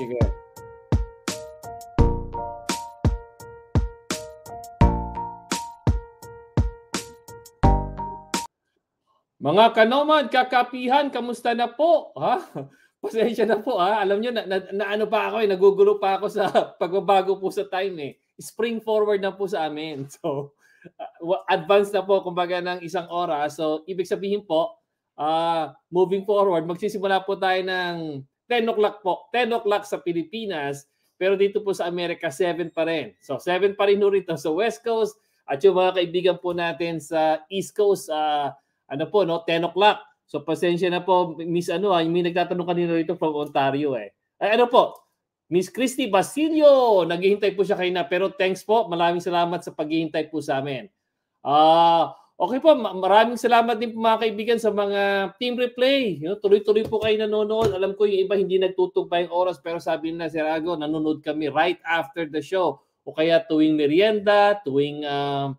Sige. Mga kanoman, kakapihan, kamusta na po? Ha? Pasensya na po ha. Alam niyo na, na, na ano pa ako eh, nagugulo pa ako sa pagbabago po sa time eh. Spring forward na po sa amin. So, uh, advance na po kumbaga ng isang oras. So, ibig sabihin po, uh, moving forward, magsisimula po tayo ng 10 o'clock po. 10 o'clock sa Pilipinas. Pero dito po sa Amerika, 7 pa rin. So 7 pa rin rito sa West Coast. At yung mga kaibigan po natin sa East Coast, uh, ano po, no? 10 o'clock. So pasensya na po, Miss ano, ah, may nagtatanong kanina rito from Ontario eh. Ay, ano po, Miss Christy Basilio, naghihintay po siya kayo na. Pero thanks po, maraming salamat sa paghihintay po sa amin. Ah, uh, Okay po, maraming salamat din po mga kaibigan sa mga team replay. You know, tuloy-tuloy po kayo nanonood. Alam ko yung iba hindi nagtutugpa yung oras pero sabi na si Rago, nanonood kami right after the show. O kaya tuwing merienda, tuwing uh,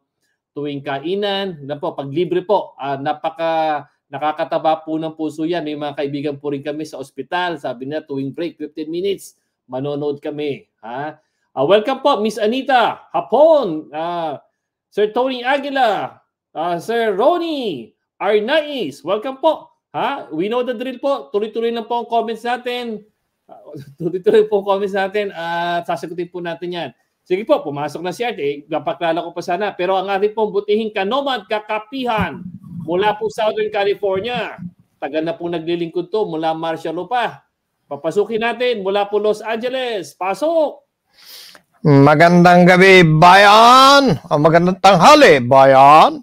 tuwing kainan, na po, pag libre po, uh, napaka nakakataba po ng puso yan. May mga kaibigan po rin kami sa ospital. Sabi na tuwing break, 15 minutes, manonood kami. Ha? Uh, welcome po, Miss Anita Hapon, uh, Sir Tony Aguilar, Uh, Sir Ronnie Arnais, welcome po. Ha? We know the drill po. Tuloy-tuloy lang po ang comments natin. Uh, tuloy-tuloy po ang comments natin at uh, sasagutin po natin yan. Sige po, pumasok na si Art. Eh, napaklala ko pa sana. Pero ang ating pong butihing kanomad kakapihan mula po Southern California. Tagal na po naglilingkod to mula Marshall pa. Papasukin natin mula po Los Angeles. Pasok! Magandang gabi, bayan! O magandang tanghali, bayan!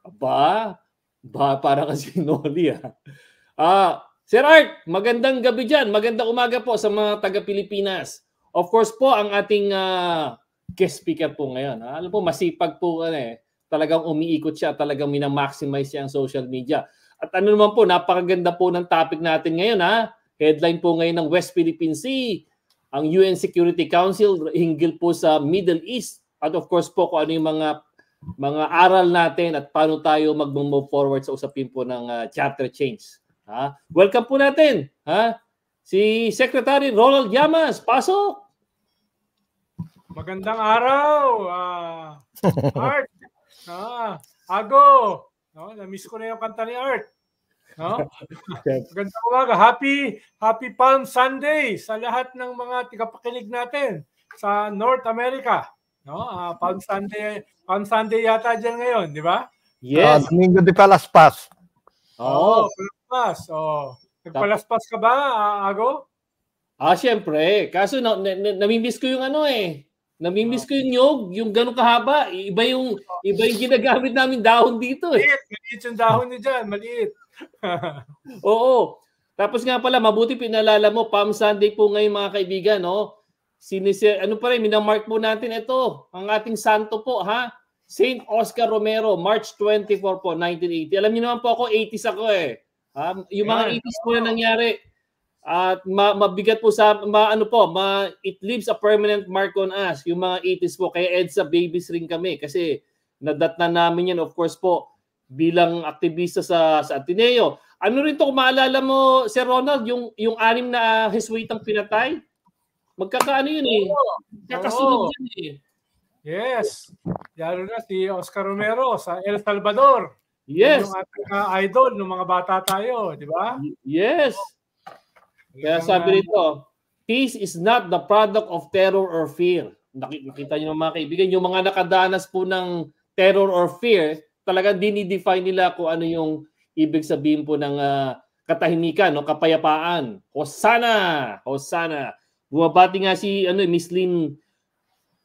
Aba, ba, para kasi Noli ah. Ah, Sir Art, magandang gabi diyan. Magandang umaga po sa mga taga-Pilipinas. Of course po, ang ating uh, guest speaker po ngayon. Ha? Ah. Alam po, masipag po ano eh. Talagang umiikot siya, talagang minamaximize siya ang social media. At ano naman po, napakaganda po ng topic natin ngayon ha. Ah. Headline po ngayon ng West Philippine Sea. Ang UN Security Council hinggil po sa Middle East. At of course po, kung ano yung mga mga aral natin at paano tayo mag-move forward sa usapin po ng uh, chapter change. Ha? Welcome po natin, ha? Si Secretary Ronald Llamas, pasok! Magandang araw, uh, Art! ah, Ago! No, na-miss ko na yung kanta ni Art. No? Magandang umaga. Happy, happy Palm Sunday sa lahat ng mga tagapakinig natin sa North America. No? Uh, Palm Sunday, Palm Sunday yata diyan ngayon, di ba? Yes. Uh, Domingo de Palaspas. Oo, oh. Palaspas. Oh. Nagpalaspas ka ba, Ago? Ah, syempre. Kaso na, na, na, namimiss ko yung ano eh. Namimiss ko yung nyog, yung ganun kahaba. Iba yung, iba yung ginagamit namin dahon dito eh. Maliit, maliit yung dahon niya dyan, maliit. Oo. Tapos nga pala, mabuti pinalala mo, Palm Sunday po ngayon mga kaibigan, no? Sinisir, ano pa rin, minamark po natin ito, ang ating santo po, ha? St. Oscar Romero, March 24 po, 1980. Alam niyo naman po ako, 80s ako eh. Um, yung mga yeah. 80s po na nangyari. At ma- mabigat po sa, ma- ano po, ma- it leaves a permanent mark on us, yung mga 80s po. Kaya EDSA babies ring kami kasi nadatna namin yan, of course po, bilang aktivista sa, sa Ateneo. Ano rin to, kung maalala mo, Sir Ronald, yung, yung anim na Jesuitang pinatay? Magkakaano yun eh. Magkakasunod yun eh. Yes. Lalo na si Oscar Romero sa El Salvador. Yes. Yung ating uh, idol ng mga bata tayo, di ba? Yes. Kaya sabi nito, peace is not the product of terror or fear. Nakita niyo mga kaibigan, yung mga nakadanas po ng terror or fear, talagang dinidefine nila kung ano yung ibig sabihin po ng uh, katahimikan, no? kapayapaan. Hosanna! Hosana! Bumabati nga si ano, Miss Lynn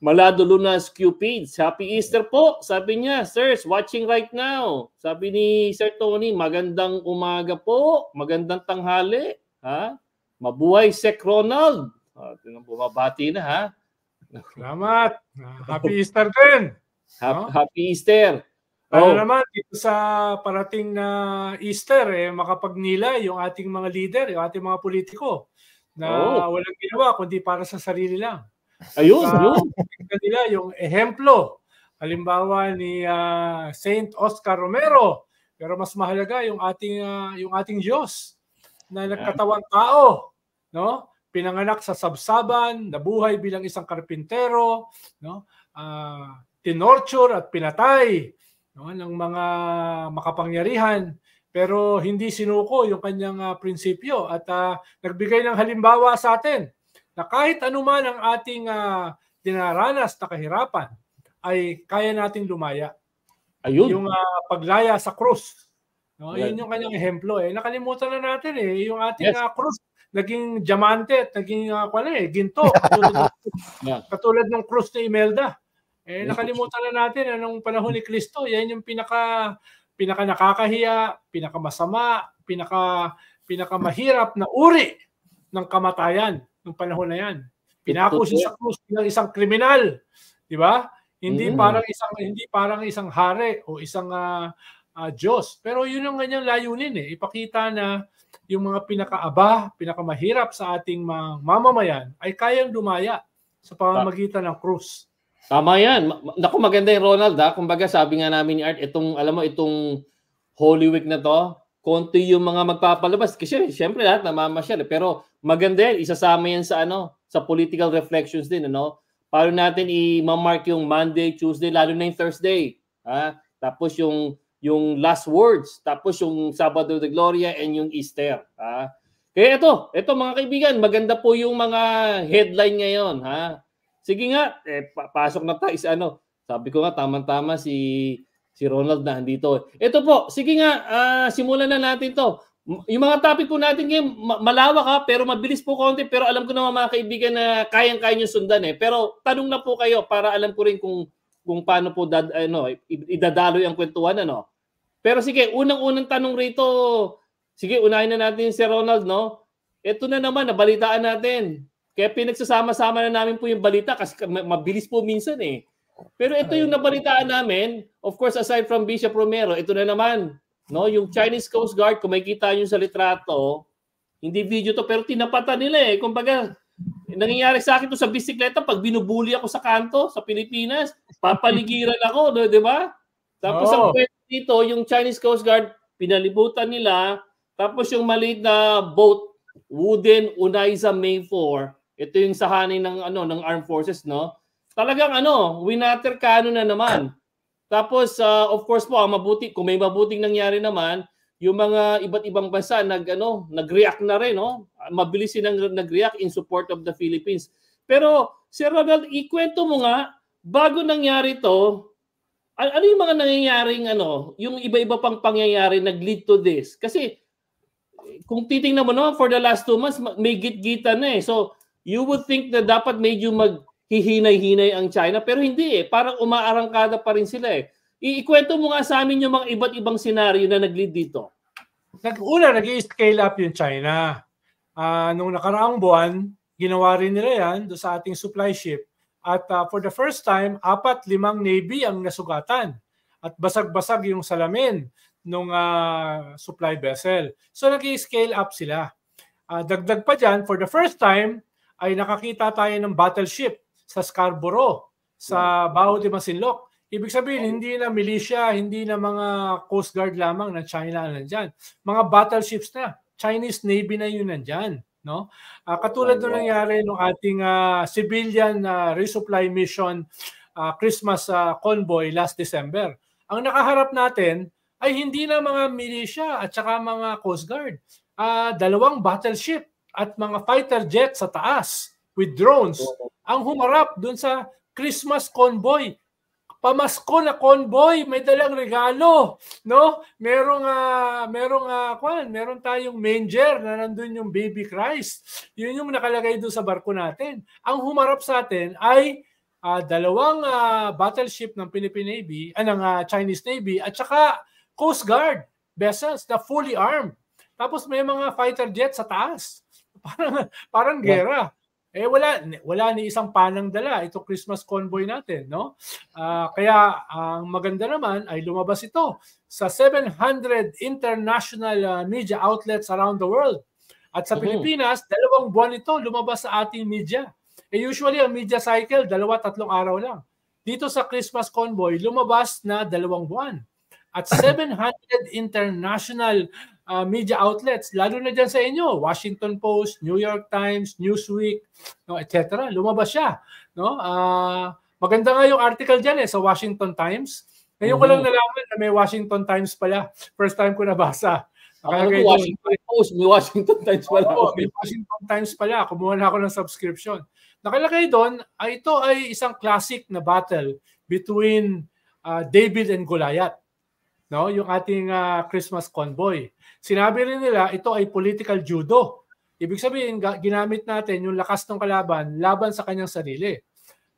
Malado Luna Cupids. Happy Easter po, sabi niya. Sirs, watching right now. Sabi ni Sir Tony, magandang umaga po, magandang tanghali. Ha? Mabuhay Sec Ronald. Ah, bumabati na ha. Salamat. Happy Easter din. Ha- no? Happy Easter. Ano oh. naman dito sa parating na Easter eh makapagnila yung ating mga leader, yung ating mga politiko na oh. walang ginawa kundi para sa sarili lang. Ayun, sa, yun. Nila, yung ehemplo, halimbawa ni uh, Saint Oscar Romero, pero mas mahalaga yung ating uh, yung ating Diyos na nagkatawang tao, no? Pinanganak sa sabsaban, nabuhay bilang isang karpintero, no? Uh, tinorture at pinatay no? ng mga makapangyarihan pero hindi sinuko yung kanyang uh, prinsipyo at uh, nagbigay ng halimbawa sa atin na kahit anuman ang ating uh, dinaranas na kahirapan ay kaya nating lumaya. Ayun. Yung uh, paglaya sa krus. No, right. Yun yung kanyang ehemplo eh. Nakalimutan na natin eh yung ating yes. uh, naging diamante at naging uh, kwala eh, ginto. Katulad, katulad ng krus ni Imelda. Eh nakalimutan na natin anong panahon ni Kristo, yan yung pinaka pinaka nakakahiya, pinaka masama, pinaka pinaka mahirap na uri ng kamatayan ng panahon na 'yan. Pinako siya sa krus ng isang kriminal, 'di ba? Hindi mm. parang isang hindi parang isang hari o isang uh, uh, Diyos. Pero 'yun ang kanyang layunin eh, ipakita na yung mga pinakaaba, pinakamahirap sa ating mga mamamayan ay kayang dumaya sa pamamagitan ng krus. Tama yan. Naku, maganda yung Ronald ha. Kumbaga sabi nga namin ni Art, itong, alam mo, itong Holy Week na to, konti yung mga magpapalabas. Kasi syempre lahat namamasyal. Eh. Pero maganda yan. Isasama yan sa ano, sa political reflections din. Ano? Paano natin i-mark yung Monday, Tuesday, lalo na yung Thursday. Ha? Tapos yung yung last words, tapos yung Sabado de Gloria and yung Easter. Ha? Kaya ito, ito mga kaibigan, maganda po yung mga headline ngayon. Ha? sige nga, eh, pa- pasok na tayo sa ano. Sabi ko nga, tamang-tama si, si Ronald na andito. Eh. Ito po, sige nga, uh, simulan na natin to. Yung mga topic po natin ngayon, malawak ha, pero mabilis po konti. Pero alam ko naman mga kaibigan na kayang-kaya nyo sundan eh. Pero tanong na po kayo para alam ko rin kung kung paano po dad, ano, idadaloy ang kwentuhan. Ano. Pero sige, unang-unang tanong rito. Sige, unahin na natin si Ronald. No? Ito na naman, nabalitaan natin. Kaya pinagsasama-sama na namin po yung balita kasi mabilis po minsan eh. Pero ito yung nabalitaan namin, of course aside from Bishop Romero, ito na naman, no, yung Chinese Coast Guard, kung makikita niyo sa litrato, hindi video to pero tinapatan nila eh. Kumbaga, nangyayari sa akin to sa bisikleta pag binubuli ako sa kanto sa Pilipinas, papaligiran ako, no, 'di ba? Tapos oh. ang kwento dito, yung Chinese Coast Guard pinalibutan nila, tapos yung maliit na boat, wooden Unaiza May ito yung sahanay ng ano ng armed forces no. Talagang ano, winater kano na naman. Tapos uh, of course po ang mabuti kung may mabuting nangyari naman, yung mga iba't ibang bansa nag ano, nag-react na rin no. Mabilis silang nag-react in support of the Philippines. Pero Sir Ronald, ikwento mo nga bago nangyari to, ano yung mga nangyayaring ano, yung iba-iba pang pangyayari nag-lead to this? Kasi kung titingnan mo naman, for the last two months, may git-gita na eh. So, you would think na dapat medyo maghihinay-hinay ang China, pero hindi eh. Parang umaarangkada pa rin sila eh. Iikwento mo nga sa amin yung mga iba't ibang senaryo na nag-lead dito. Una, nag scale up yung China. Uh, nung nakaraang buwan, ginawa rin nila yan do sa ating supply ship. At uh, for the first time, apat limang navy ang nasugatan. At basag-basag yung salamin ng uh, ah, supply vessel. So nag scale up sila. Uh, dagdag pa dyan, for the first time, ay nakakita tayo ng battleship sa Scarborough, sa hmm. Baho de Masinloc. Ibig sabihin, hmm. hindi na militia, hindi na mga Coast Guard lamang na China na nandyan. Mga battleships na. Chinese Navy na yun nandyan. No? Uh, katulad oh, ng nangyari ng ating uh, civilian uh, resupply mission uh, Christmas uh, convoy last December. Ang nakaharap natin ay hindi na mga militia at saka mga Coast Guard. Uh, dalawang battleship at mga fighter jets sa taas with drones ang humarap dun sa Christmas convoy. Pamasko na convoy, may dalang regalo, no? Merong uh, merong uh, kwan, meron tayong manger na nandun yung baby Christ. Yun yung nakalagay doon sa barko natin. Ang humarap sa atin ay uh, dalawang uh, battleship ng Philippine Navy, uh, ng uh, Chinese Navy at saka Coast Guard vessels na fully armed. Tapos may mga fighter jets sa taas. Parang, parang gera. Eh wala wala ni isang panang dala ito Christmas convoy natin, no? Uh, kaya ang maganda naman ay lumabas ito sa 700 international uh, media outlets around the world. At sa uh-huh. Pilipinas, dalawang buwan ito lumabas sa ating media. Eh usually ang media cycle dalawa tatlong araw lang. Dito sa Christmas convoy lumabas na dalawang buwan. At 700 international uh, media outlets, lalo na dyan sa inyo, Washington Post, New York Times, Newsweek, no, etc. Lumabas siya. No? Uh, maganda nga yung article dyan eh, sa Washington Times. Ngayon mm-hmm. ko lang mm-hmm. nalaman na may Washington Times pala. First time ko nabasa. Akala ko Washington Post, may Washington Times pala. Oo, may Washington Times pala. Kumuha na ako ng subscription. Nakalagay doon, ay ah, ito ay isang classic na battle between uh, David and Goliath no? Yung ating uh, Christmas convoy. Sinabi rin nila ito ay political judo. Ibig sabihin ginamit natin yung lakas ng kalaban laban sa kanyang sarili.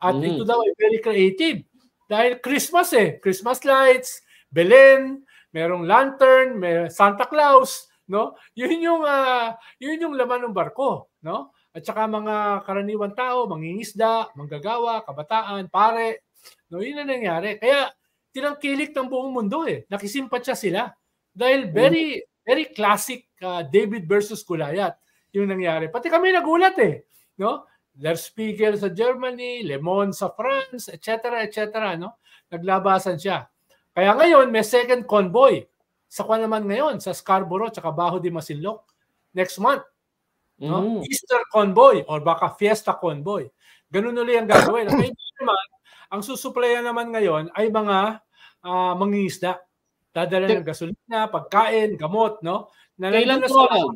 At mm. ito daw ay very creative dahil Christmas eh, Christmas lights, Belen, merong lantern, may Santa Claus, no? Yun yung uh, yun yung laman ng barko, no? At saka mga karaniwan tao, mangingisda, manggagawa, kabataan, pare, no? Yun ang nangyari. Kaya tinangkilik ng buong mundo eh. Nakisimpat sila. Dahil very very classic uh, David versus Goliath yung nangyari. Pati kami nagulat eh, no? Der Spiegel sa Germany, Le Monde sa France, etc. etc. no? Naglabasan siya. Kaya ngayon may second convoy sa kwa naman ngayon sa Scarborough tsaka Baho de Masinloc next month. No? Mm. Easter convoy or baka fiesta convoy. Ganun ulit ang gagawin. Okay, naman, ang susuplayan naman ngayon ay mga uh, mangingisda. Dadala ng gasolina, pagkain, gamot, no? Na Kailan po lang?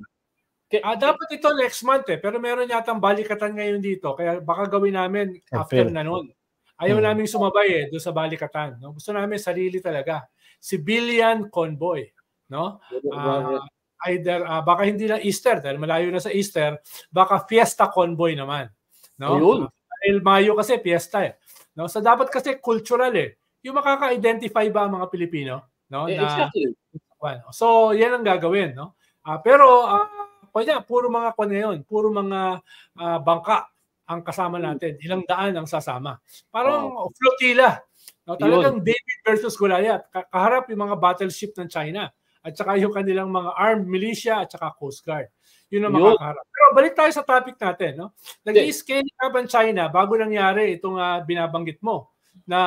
Ah, dapat ito next month eh, pero meron yatang balikatan ngayon dito, kaya baka gawin namin after na noon. Ayaw hmm. namin sumabay eh doon sa balikatan. No? Gusto namin sarili talaga. Civilian convoy. No? Uh, either, uh, baka hindi na Easter, dahil malayo na sa Easter, baka fiesta convoy naman. No? Ayun. Dahil Mayo kasi fiesta eh. No? So dapat kasi cultural eh yung makaka-identify ba ang mga Pilipino? No? Eh, na, exactly. Well, So, yan ang gagawin. No? Uh, pero, uh, ah, kanya, puro mga kanya yun, puro mga uh, bangka ang kasama hmm. natin. Ilang daan ang sasama. Parang wow. Oh. flotilla. No, talagang yun. David versus Goliath. Kaharap yung mga battleship ng China at saka yung kanilang mga armed militia at saka Coast Guard. Yun ang yun. makakaharap. Pero balik tayo sa topic natin. No? Nag-i-scale up ang China bago nangyari itong uh, binabanggit mo na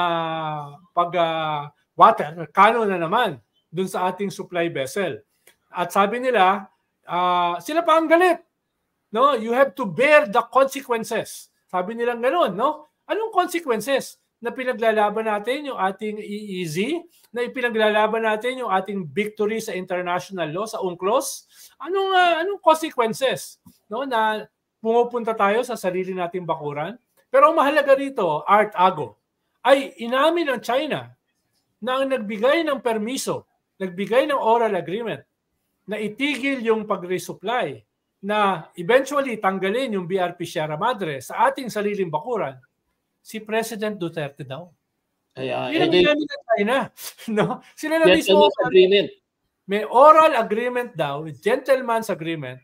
pag uh, water, kano na naman dun sa ating supply vessel. At sabi nila, uh, sila pa ang galit. No, you have to bear the consequences. Sabi nilang ganoon no? Anong consequences? Na pinaglalaban natin yung ating EEZ, na ipinaglalaban natin yung ating victory sa international law, sa UNCLOS. Anong uh, anong consequences? No, na pumupunta tayo sa sarili nating bakuran. Pero ang mahalaga rito, Art Ago, ay inamin ng China na ang nagbigay ng permiso, nagbigay ng oral agreement na itigil yung pag-resupply na eventually tanggalin yung BRP Sierra Madre sa ating saliling bakuran, si President Duterte daw. Ayan. Yun ang eh, ng China. no? Sila na mismo. Agreement. May oral agreement daw, gentleman's agreement,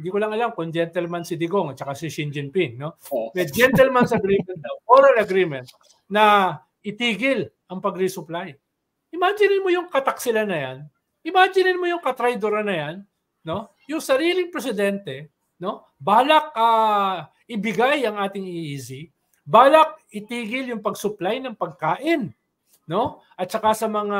hindi ko lang alam kung gentleman si Digong at saka si Xi Jinping, no? Oh. May gentleman's agreement daw, oral agreement, na itigil ang pag-resupply. Imagine mo yung kataksilan na yan, imagine mo yung katraidora na yan, no? Yung sariling presidente, no? Balak uh, ibigay ang ating EEZ, balak itigil yung pag-supply ng pagkain, no? At saka sa mga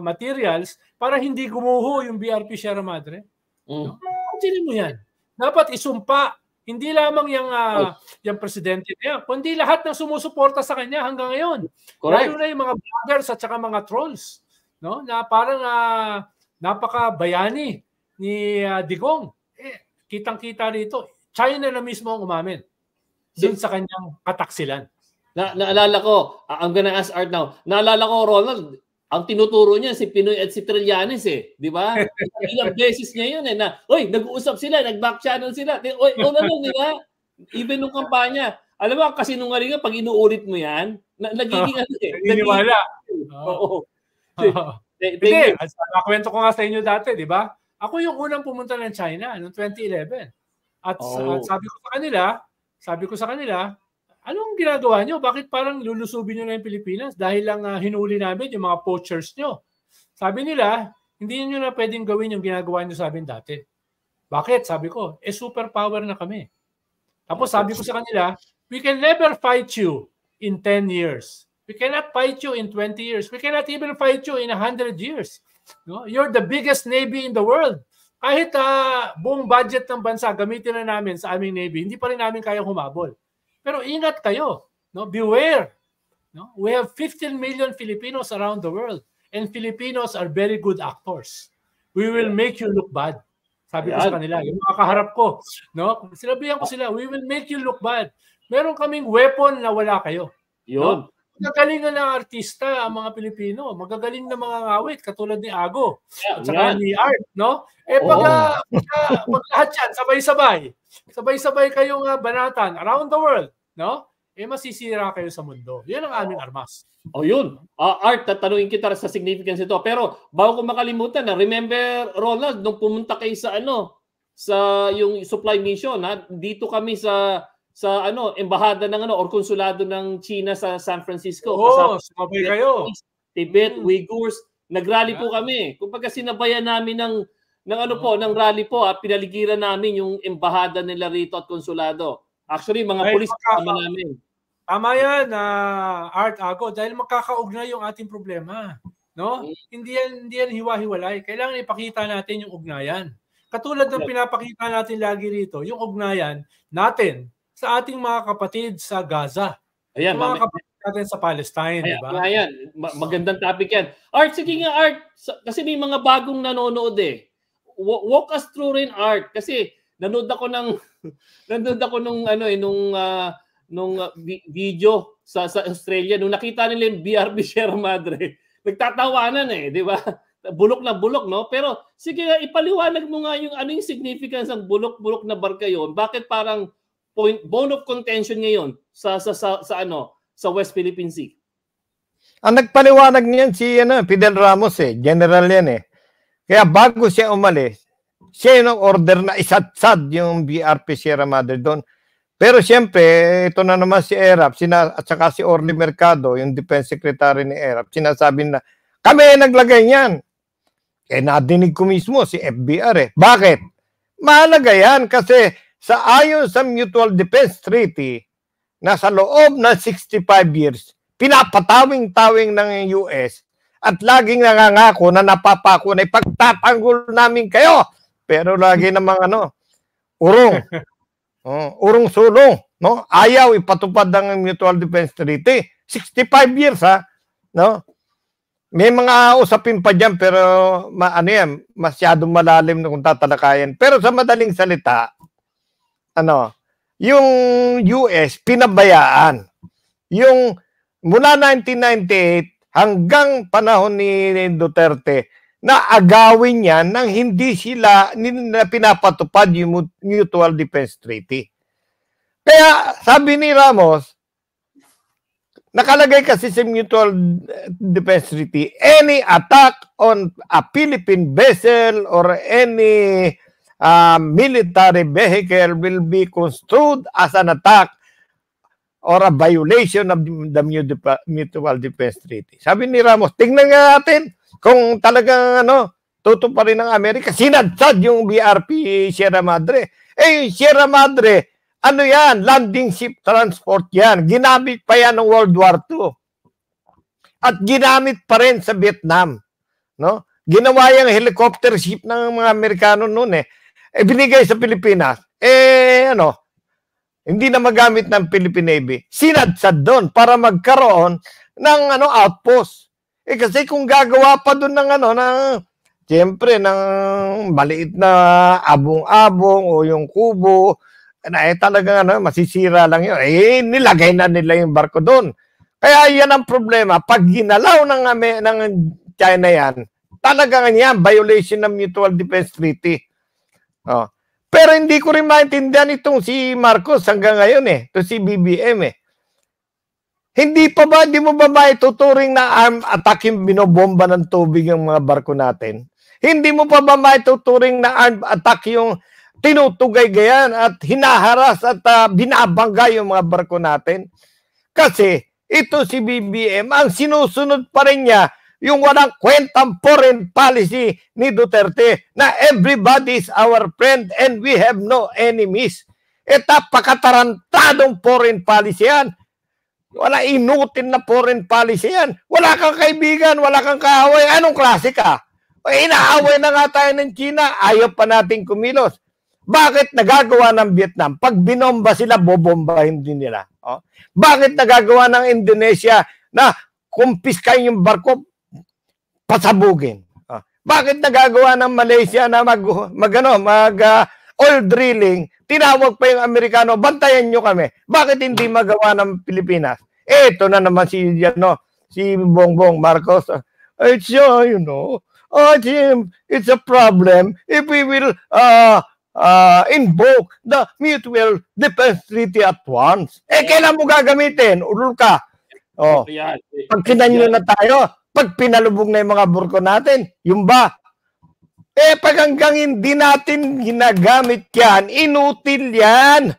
materials para hindi gumuho yung BRP Sierra Madre. Mm. No? Imagine mo yan dapat isumpa hindi lamang yung uh, ah, oh. yung presidente niya, kundi lahat ng sumusuporta sa kanya hanggang ngayon. Correct. Lalo na yung mga vloggers at saka mga trolls, no? Na parang uh, napaka-bayani ni uh, Digong. Eh, kitang-kita rito, China na mismo ang umamin dun sa kanyang kataksilan. Na, naalala ko, I'm gonna ask Art now. Naalala ko, Ronald, ang tinuturo niya si Pinoy at si Trillanes eh, di ba? Ilang beses niya yun eh na, oy, nag-uusap sila, nag-back channel sila. Oy, o na lang, di ba? Even nung kampanya. Alam mo, kasi nung nga, pag inuulit mo yan, na, nagiging ano eh. Naniniwala. Oo. Hindi, nakwento ko nga sa inyo dati, di ba? Ako yung unang pumunta ng China noong 2011. At, oh. at sabi ko sa kanila, sabi ko sa kanila, anong ginagawa nyo? Bakit parang lulusubin nyo na yung Pilipinas? Dahil lang uh, hinuli namin yung mga poachers nyo. Sabi nila, hindi nyo na pwedeng gawin yung ginagawa nyo sa amin dati. Bakit? Sabi ko, eh superpower na kami. Tapos sabi ko sa kanila, we can never fight you in 10 years. We cannot fight you in 20 years. We cannot even fight you in 100 years. No? You're the biggest navy in the world. Kahit uh, buong budget ng bansa gamitin na namin sa aming navy, hindi pa rin namin kaya humabol. Pero ingat kayo, no? Beware. No? We have 15 million Filipinos around the world and Filipinos are very good actors. We will make you look bad. Sabi Ayan. ko sa kanila, yung mga kaharap ko, no? Sinabihan ko sila, we will make you look bad. Meron kaming weapon na wala kayo. Yun. No? Magagaling na ng artista ang mga Pilipino. Magagaling na mga ngawit katulad ni Ago yeah, at saka yeah. ni Art, no? Eh pag, oh. pag, lahat yan, sabay-sabay. Sabay-sabay kayong uh, banatan around the world, no? Eh masisira kayo sa mundo. Yan ang aming armas. Oh, yun. Uh, Art, tatanungin kita sa significance ito. Pero bago ko makalimutan, na ah, remember Ronald nung pumunta kayo sa ano, sa yung supply mission, ha? dito kami sa sa ano embahada ng ano or konsulado ng China sa San Francisco. oh, sumabay kayo. Tibet, mm. Uyghurs, nagrally yeah. po kami. Kumbaga sinabayan namin ng ng ano oh. po, mm. ng rally po, ah, pinaligiran namin yung embahada nila rito at konsulado. Actually, mga pulis kasama namin. Tama yan, uh, Art Ago, dahil makakaugnay yung ating problema. No? Mm. Hindi yan, hindi yan hiwa-hiwalay. Kailangan ipakita natin yung ugnayan. Katulad ng pinapakita natin lagi rito, yung ugnayan natin sa ating mga kapatid sa Gaza. Ayan, mga mami- kapatid natin sa Palestine, di ba? Ayan, diba? magandang topic yan. Art, sige nga Art, kasi may mga bagong nanonood eh. Walk us through rin Art kasi nanood ako ng nanood ako nung ano eh nung uh, nung uh, video sa sa Australia nung nakita nila yung BRB Sierra Madre. Nagtatawanan eh, di ba? bulok na bulok, no? Pero sige nga, ipaliwanag mo nga yung ano yung significance ng bulok-bulok na barka yon. Bakit parang point bone of contention ngayon sa sa sa, sa ano sa West Philippine Sea. Ang nagpaliwanag niyan si ano, Fidel Ramos eh, general yan eh. Kaya bago siya umalis, siya yung order na isatsad yung BRP Sierra Madre doon. Pero siyempre, ito na naman si ERAP sina, at saka si Orly Mercado, yung defense secretary ni ERAP, sinasabi na, kami naglagay niyan. Eh, nadinig ko mismo si FBR eh. Bakit? Mahalaga yan kasi sa ayon sa Mutual Defense Treaty na sa loob ng 65 years, pinapatawing-tawing ng US at laging nangangako na napapako na ipagtatanggol namin kayo. Pero lagi namang ano, urong. uh, urong sulong. No? Ayaw ipatupad ng Mutual Defense Treaty. 65 years ha. No? May mga usapin pa diyan pero ma ano yan, masyadong malalim na kung tatalakayan. Pero sa madaling salita, ano, yung US pinabayaan. Yung mula 1998 hanggang panahon ni Duterte na agawin niya nang hindi sila na pinapatupad yung Mutual Defense Treaty. Kaya sabi ni Ramos, nakalagay kasi sa Mutual Defense Treaty, any attack on a Philippine vessel or any uh, military vehicle will be construed as an attack or a violation of the Mutual Defense Treaty. Sabi ni Ramos, tingnan nga natin kung talagang ano, tutuparin ng Amerika. Sinadsad yung BRP Sierra Madre. Eh, Sierra Madre, ano yan? Landing ship transport yan. Ginamit pa yan ng World War II. At ginamit pa rin sa Vietnam. No? Ginawa yung helicopter ship ng mga Amerikano noon eh eh, binigay sa Pilipinas, eh ano, hindi na magamit ng Philippine Navy. Sinadsad doon para magkaroon ng ano outpost. Eh kasi kung gagawa pa doon ng ano ng siyempre ng maliit na abong-abong o yung kubo na eh talaga ano masisira lang yun. Eh nilagay na nila yung barko doon. Kaya yan ang problema. Pag ginalaw ng, ng China yan, talaga nga yan, violation ng Mutual Defense Treaty. Oh. Pero hindi ko rin maintindihan itong si Marcos hanggang ngayon eh. Ito si BBM eh. Hindi pa ba, hindi mo ba maituturing na arm attack yung binobomba ng tubig ang mga barko natin? Hindi mo pa ba maituturing na arm attack yung tinutugay gayan at hinaharas at uh, binabangga yung mga barko natin? Kasi ito si BBM, ang sinusunod pa rin niya yung walang kwentang foreign policy ni Duterte na everybody is our friend and we have no enemies. E pakatarantadong foreign policy yan. Wala inutin na foreign policy yan. Wala kang kaibigan, wala kang kaaway. Anong klase ka? Inaaway na nga tayo ng China, ayaw pa nating kumilos. Bakit nagagawa ng Vietnam? Pag binomba sila, bobombahin din nila. Oh. Bakit nagagawa ng Indonesia na kumpiskain yung barko? pasabugin. Ah. Bakit nagagawa ng Malaysia na mag, mag, ano, mag uh, oil drilling, tinawag pa yung Amerikano, bantayan nyo kami. Bakit hindi magawa ng Pilipinas? Eh, ito na naman si, ano, si Bongbong Marcos. Ah, it's, uh, you know, oh, Jim, um, it's a problem if we will uh, uh, invoke the mutual defense treaty at once. Eh, kailan mo gagamitin? Ulul ka. Oh. Pag kinanyo na tayo, pag pinalubog na yung mga burko natin, yung ba? Eh, pag hanggang hindi natin ginagamit yan, inutil yan.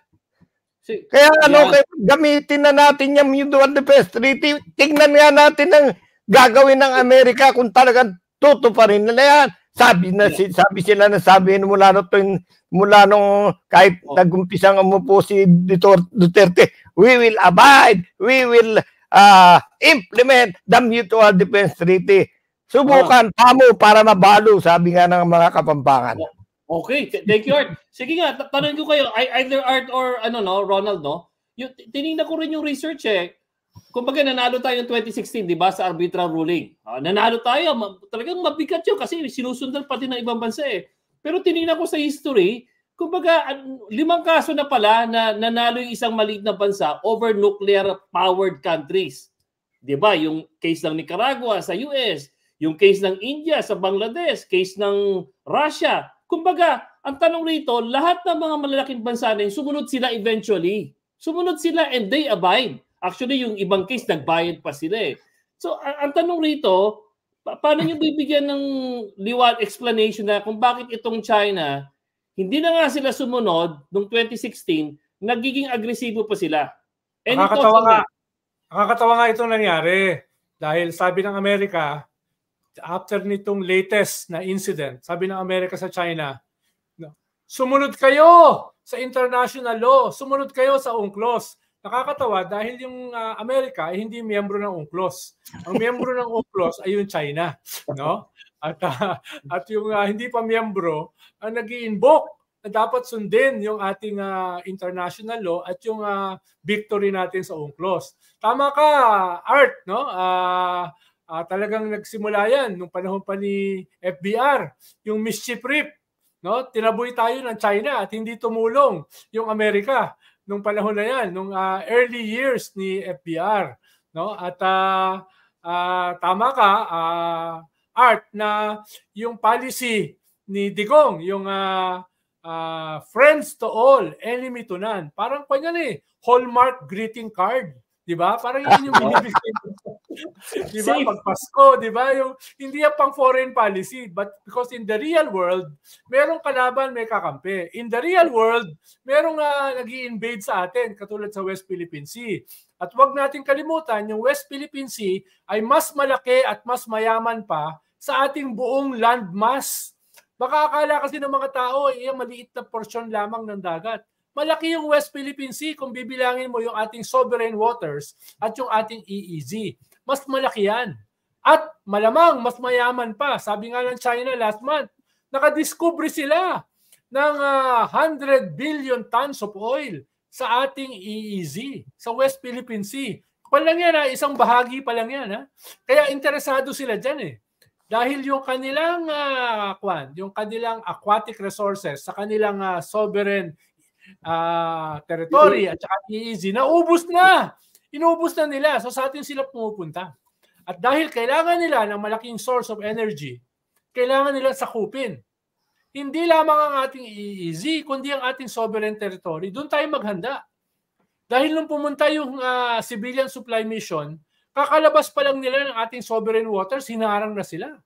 Kaya ano, yeah. kaya gamitin na natin yung mutual defense treaty. Tingnan nga natin ang gagawin ng Amerika kung talagang tutuparin nila yan. Sabi na si, sabi sila na sabihin mula no tuwing mula nung kahit oh. nagumpisang umupo si Duterte, we will abide, we will uh, implement the Mutual Defense Treaty. Subukan, oh. Ah. pamo para mabalo, sabi nga ng mga kapampangan. Okay, thank you Art. Sige nga, tanong ko kayo, either Art or ano no, Ronald no. Yung tiningnan ko rin yung research eh. Kumbaga nanalo tayo ng 2016, 'di ba, sa arbitral ruling. Uh, nanalo tayo, ma- talagang mabigat 'yun kasi sinusundan pati ng ibang bansa eh. Pero tiningnan ko sa history, kumbaga, limang kaso na pala na nanalo yung isang maliit na bansa over nuclear-powered countries. Di ba? Yung case ng Nicaragua sa US, yung case ng India sa Bangladesh, case ng Russia. Kumbaga, ang tanong rito, lahat ng mga malalaking bansa na yung sumunod sila eventually. Sumunod sila and they abide. Actually, yung ibang case, nagbayad pa sila eh. So, ang, ang tanong rito, pa- paano nyo bibigyan ng liwat explanation na kung bakit itong China hindi na nga sila sumunod noong 2016, nagiging agresibo pa sila. And nakakatawa nga, nakakatawa nga itong nangyari. Dahil sabi ng Amerika, after nitong latest na incident, sabi ng Amerika sa China, sumunod kayo sa international law, sumunod kayo sa UNCLOS. Nakakatawa dahil yung uh, Amerika ay hindi miyembro ng UNCLOS. Ang miyembro ng UNCLOS ay yung China, no? At, uh, at yung uh, hindi pa miyembro, ang ah, nag invoke na dapat sundin yung ating uh, international law at yung uh, victory natin sa UNCLOS. Tama ka, Art, no? Uh, uh, talagang nagsimula yan nung panahon pa ni FBR, yung mischief rip, no? Tinaboy tayo ng China at hindi tumulong yung Amerika nung panahon na yan, nung uh, early years ni FBR, no? At uh, uh, tama ka, uh, art na yung policy ni Digong, yung uh, uh, friends to all, enemy to none. Parang pa yan eh, hallmark greeting card. Di ba? Parang yun yung binibigay. di ba? Pag Pasko, di ba? Yung, hindi yan pang foreign policy. But because in the real world, merong kalaban, may kakampi. In the real world, merong uh, ah, nag invade sa atin, katulad sa West Philippine Sea. At wag natin kalimutan, yung West Philippine Sea ay mas malaki at mas mayaman pa sa ating buong landmass. Makakala kasi ng mga tao, eh, yung maliit na porsyon lamang ng dagat. Malaki yung West Philippine Sea kung bibilangin mo yung ating sovereign waters at yung ating EEZ. Mas malaki yan. At malamang, mas mayaman pa. Sabi nga ng China last month, nakadiskubre sila ng uh, ah, 100 billion tons of oil sa ating EEZ, sa West Philippine Sea. Pa yan ha, ah. isang bahagi pa lang yan ha. Ah. Kaya interesado sila dyan eh. Dahil yung kanilang uh, kwan, yung kanilang aquatic resources sa kanilang uh, sovereign uh, territory at saka EEZ, naubos na. Inubos na nila. So sa atin sila pumupunta. At dahil kailangan nila ng malaking source of energy, kailangan nila sakupin. Hindi lamang ang ating easy, e kundi ang ating sovereign territory. Doon tayo maghanda. Dahil nung pumunta yung uh, civilian supply mission, Kakalabas pa lang nila ng ating sovereign waters, hinarang na sila.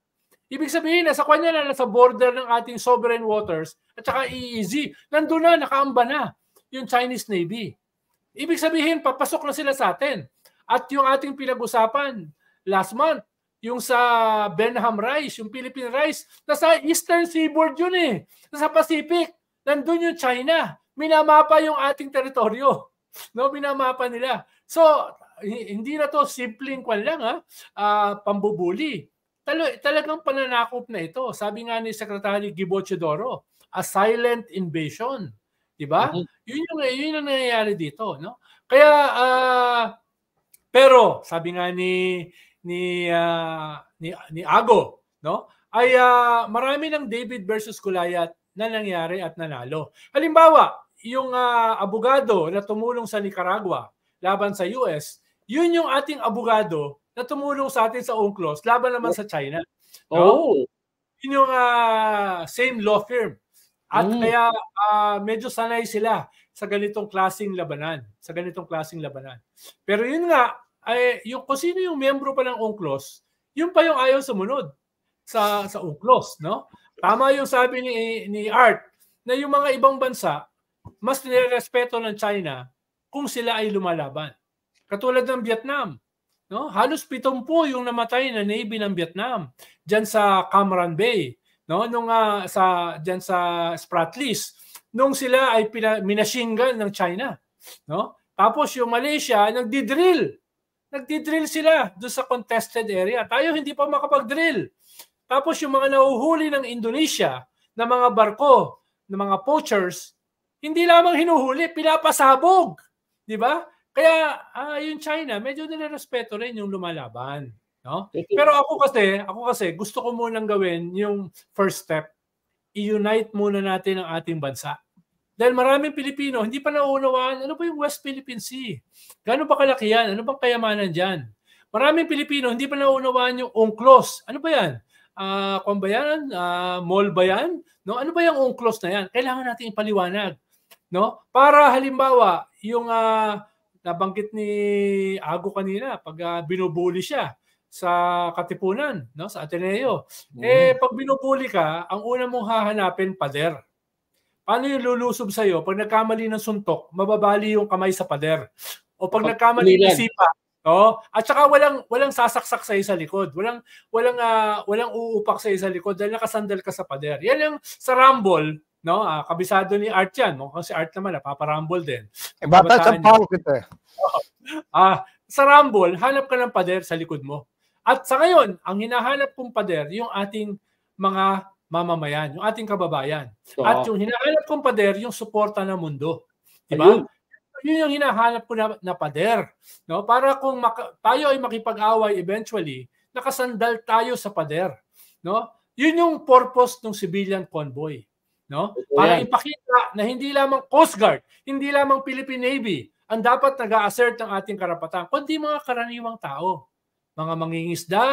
Ibig sabihin, nasa kanya na, nasa border ng ating sovereign waters at saka EEZ. Nandun na, nakaamba na yung Chinese Navy. Ibig sabihin, papasok na sila sa atin. At yung ating pinag-usapan last month, yung sa Benham Rice, yung Philippine Rice, nasa Eastern Seaboard yun eh. Nasa Pacific. Nandun yung China. Minamapa yung ating teritoryo. No, minamapa nila. So, hindi na to simpleng kwan lang ha, uh, pambubuli. Tal- talagang pananakop na ito. Sabi nga ni Secretary Giboche a silent invasion. 'Di ba? Mm-hmm. Yun yung yun yung nangyayari dito, no? Kaya uh, pero sabi nga ni ni uh, ni, ni Ago, no? Ay uh, marami ng David versus Goliath na nangyari at nanalo. Halimbawa, yung uh, abogado na tumulong sa Nicaragua laban sa US, yun yung ating abogado na tumulong sa atin sa UNCLOS laban naman sa China. No? Oh. Yun yung uh, same law firm. At mm. kaya uh, medyo sanay sila sa ganitong klasing labanan, sa ganitong klasing labanan. Pero yun nga, ay yung kung sino yung miyembro pa ng UNCLOS, yun pa yung ayaw sumunod sa sa UNCLOS, no? Tama yung sabi ni ni Art na yung mga ibang bansa mas nirerespeto ng China kung sila ay lumalaban. Katulad ng Vietnam. No? Halos pitong po yung namatay na Navy ng Vietnam diyan sa Cameron Bay, no? Nung uh, sa diyan sa Spratlys nung sila ay pina, minashingan ng China, no? Tapos yung Malaysia nagdi-drill. Nagdi-drill sila doon sa contested area. Tayo hindi pa makapag-drill. Tapos yung mga nahuhuli ng Indonesia na mga barko, ng mga poachers, hindi lamang hinuhuli, pinapasabog. Di ba? Kaya uh, yung China, medyo nilerespeto rin yung lumalaban. No? Pero ako kasi, ako kasi gusto ko munang gawin yung first step. I-unite muna natin ang ating bansa. Dahil maraming Pilipino, hindi pa nauunawaan, ano ba yung West Philippine Sea? Gano'n ba kalaki yan? Ano bang kayamanan dyan? Maraming Pilipino, hindi pa nauunawaan yung UNCLOS. Ano ba yan? Uh, ah, kung ba yan? Uh, mall ba yan? No? Ano ba yung UNCLOS na yan? Kailangan natin ipaliwanag. No? Para halimbawa, yung uh, nabanggit ni Ago kanina pag uh, binubuli siya sa Katipunan, no, sa Ateneo. Mm. Eh pag binubuli ka, ang una mong hahanapin pader. Paano yung lulusob sa iyo pag nagkamali ng suntok, mababali yung kamay sa pader. O pag, nagkamali ng sipa, no? At saka walang walang sasaksak sa sa likod. Walang walang uh, walang uupak sa sa likod dahil nakasandal ka sa pader. Yan yung sa Rumble, No, uh, kabisado ni Art yan. no? Kasi Art naman, napaparumble din. Eh, bata sa punk kita eh. Ah, uh, sa rumble, hanap ka ng pader sa likod mo. At sa ngayon, ang hinahanap kong pader, yung ating mga mamamayan, yung ating kababayan. So, At yung hinahanap kong pader, yung suporta ng mundo. Di ba? Yun yung hinahanap ko na, na pader. No? Para kung maka, tayo ay makipag-away eventually, nakasandal tayo sa pader. No? Yun yung purpose ng civilian convoy no? Ito Para ipakita na hindi lamang Coast Guard, hindi lamang Philippine Navy ang dapat nag-assert ng ating karapatan, kundi mga karaniwang tao. Mga mangingisda,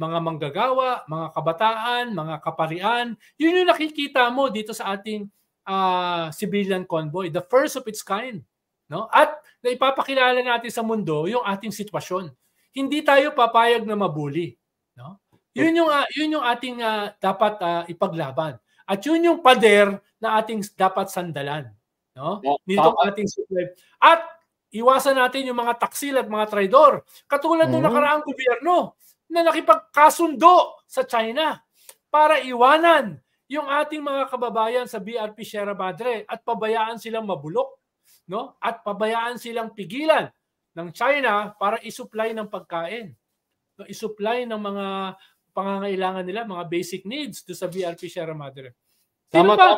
mga manggagawa, mga kabataan, mga kaparian. Yun yung nakikita mo dito sa ating uh, civilian convoy, the first of its kind. No? At naipapakilala natin sa mundo yung ating sitwasyon. Hindi tayo papayag na mabuli. No? Yun yung uh, yun yung ating uh, dapat uh, ipaglaban. At yun yung pader na ating dapat sandalan. No? Nitong ating supply. At iwasan natin yung mga taksil at mga traidor. Katulad mm-hmm. ng nakaraang gobyerno na nakipagkasundo sa China para iwanan yung ating mga kababayan sa BRP Sierra Madre at pabayaan silang mabulok no at pabayaan silang pigilan ng China para isupply ng pagkain no isupply ng mga pangangailangan nila mga basic needs do sa BRP Sierra Madre Sino Tama ba?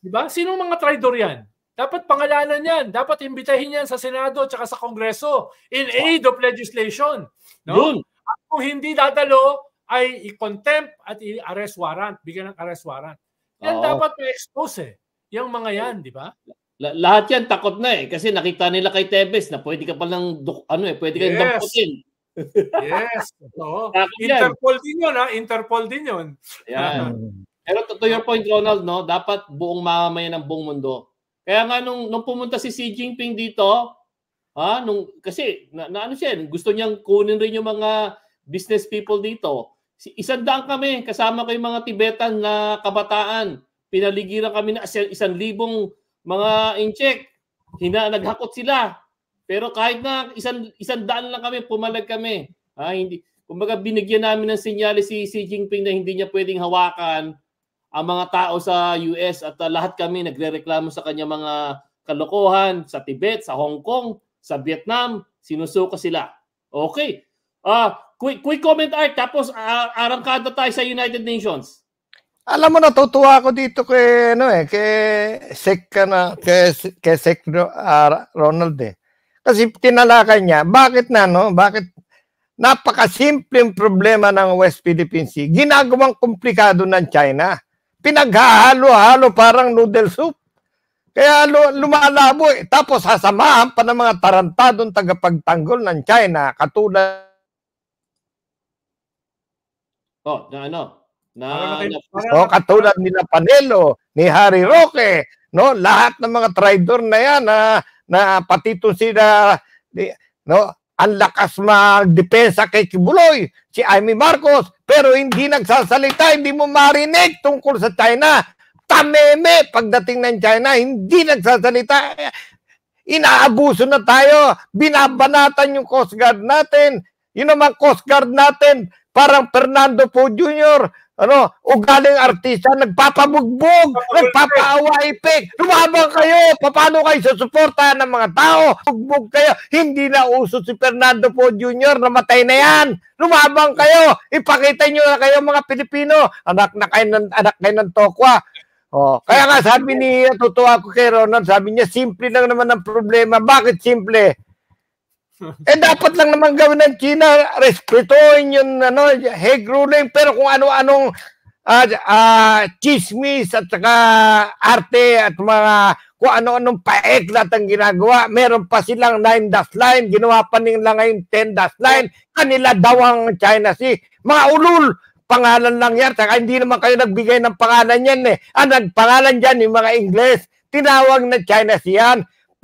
Di ba? Sino mga traitor yan? Dapat pangalanan yan. Dapat imbitahin yan sa Senado at sa Kongreso in aid of legislation. No? Yun. At kung hindi dadalo, ay i-contempt at i-arrest warrant. Bigyan ng arrest warrant. Yan Oo. dapat ma-expose eh. Yung mga yan, di ba? La- lahat yan takot na eh. Kasi nakita nila kay Tevez na pwede ka palang, duk- ano eh, pwede kang yes. damputin. yes. Oo. Interpol din yun ha. Interpol din yun. Yan. Pero to, to your point, Ronald, no, dapat buong mamamayan ng buong mundo. Kaya nga nung, nung pumunta si Xi Jinping dito, ha, nung, kasi na, na ano siya, gusto niyang kunin rin yung mga business people dito. Si, isandaan kami, kasama ko yung mga Tibetan na kabataan. Pinaligiran kami na isang libong mga incheck. Hina, naghakot sila. Pero kahit na isang, isang daan lang kami, pumalag kami. Ha, hindi, kumbaga binigyan namin ng senyales si Xi Jinping na hindi niya pwedeng hawakan ang mga tao sa US at ah, lahat kami nagrereklamo sa kanya mga kalokohan sa Tibet, sa Hong Kong, sa Vietnam, sinusuko sila. Okay. Ah, uh, quick quick comment art tapos uh, ah, arangkada tayo sa United Nations. Alam mo natutuwa ako dito kay ano eh kay Sec na ano, kay, kay Sec uh, ah, Ronald eh. Kasi tinalakay niya, bakit na no? Bakit napakasimpleng problema ng West Philippine Sea, ginagawang komplikado ng China pinaghahalo-halo parang noodle soup. Kaya lumalabo eh. Tapos sasamahan pa ng mga tarantadong tagapagtanggol ng China katulad Oh, na ano? Na, na, oh, katulad ni Panelo, ni Harry Roque, no? Lahat ng mga traitor na yan na, ah, na pati to sila no? ang lakas magdepensa kay Kibuloy, si Amy Marcos, pero hindi nagsasalita, hindi mo marinig tungkol sa China. Tameme pagdating ng China, hindi nagsasalita. Inaabuso na tayo, binabanatan yung Coast Guard natin, yun naman Coast Guard natin, parang Fernando Poe Jr., ano, ugaling artista, nagpapabugbog, nagpapaawa-ipik, lumabang kayo, paano kayo susuportahan ng mga tao, bugbog kayo, hindi na uso si Fernando Po Jr., namatay na yan, lumabang kayo, ipakita nyo na kayo mga Pilipino, anak na kayo ng, anak kayo ng Tokwa, Oh, kaya nga sabi ni tutuwa ko kay Ronan, sabi niya simple lang naman ang problema. Bakit simple? eh dapat lang naman gawin ng China, respetuhin yung ano, Hague ruling, pero kung ano-anong uh, uh, chismis at saka arte at mga kung ano-anong paek lahat ang ginagawa. Meron pa silang 9 dash line, ginawa pa nila ngayon 10 dash line. Kanila daw ang China Sea. Mga ulul, pangalan lang yan. Saka hindi naman kayo nagbigay ng pangalan yan eh. Ang ah, nagpangalan dyan yung mga Ingles. Tinawag na China Sea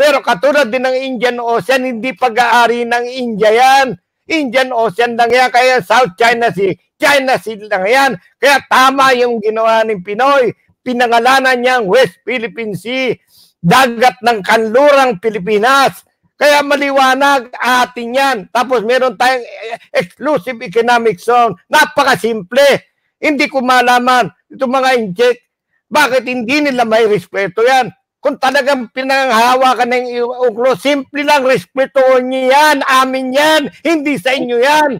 pero katulad din ng Indian Ocean, hindi pag-aari ng India yan. Indian Ocean lang yan, kaya South China Sea, China Sea lang yan. Kaya tama yung ginawa ng Pinoy. Pinangalanan niyang West Philippine Sea, dagat ng kanlurang Pilipinas. Kaya maliwanag atin yan. Tapos meron tayong eh, exclusive economic zone. Napakasimple. Hindi ko malaman. Itong mga inject, bakit hindi nila may respeto yan? Kung talagang pinanghawakan ng iyong uklo, simple lang, respetuhin niyo yan, amin yan, hindi sa inyo yan.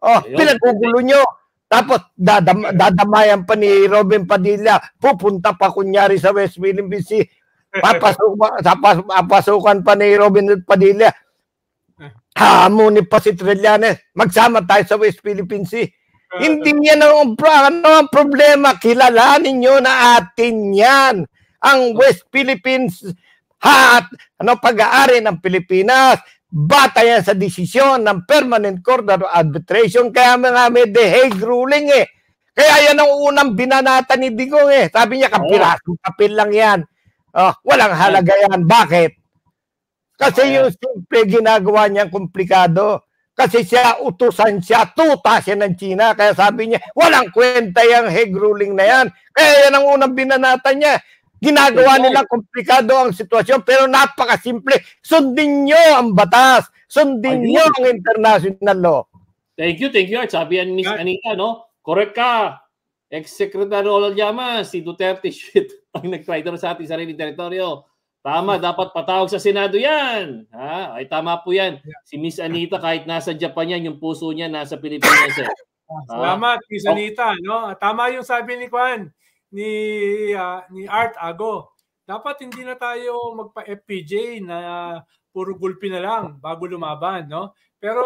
Oh, pinagugulo nyo. Tapos dadam dadamayan pa ni Robin Padilla, pupunta pa kunyari sa West Philippine BC, papasok, tapas, papasukan pa ni Robin Padilla, hamunin pa si Trillanes, magsama tayo sa West Philippine Sea. Hindi niya ah. ang, ano, ang problema, kilalanin nyo na atin yan ang West Philippines at ano, pag-aari ng Pilipinas. Batayan sa desisyon ng Permanent Court of Arbitration. Kaya mga may The Hague ruling eh. Kaya yan ang unang binanata ni Digong eh. Sabi niya, kapiraso, kapil lang yan. Oh, walang halaga yan. Bakit? Kasi yung simple ginagawa niyang komplikado. Kasi siya, utusan siya, tuta siya ng China. Kaya sabi niya, walang kwenta yung Hague ruling na yan. Kaya yan ang unang binanata niya. Ginagawa nila komplikado ang sitwasyon pero napakasimple. Sundin nyo ang batas. Sundin Ayun. nyo ang international law. Thank you, thank you. At sabi ni Miss Anita, no? Correct ka. Ex-Secretary Olal Llamas, si Duterte shit ang nag-try sa ating sarili teritoryo. Tama, dapat patawag sa Senado yan. Ha? Ay, tama po yan. Si Miss Anita, kahit nasa Japan yan, yung puso niya nasa Pilipinas. Eh. Salamat, Miss oh. Anita. No? Tama yung sabi ni Juan ni, uh, ni Art Ago. Dapat hindi na tayo magpa-FPJ na puro gulpi na lang bago lumaban, no? Pero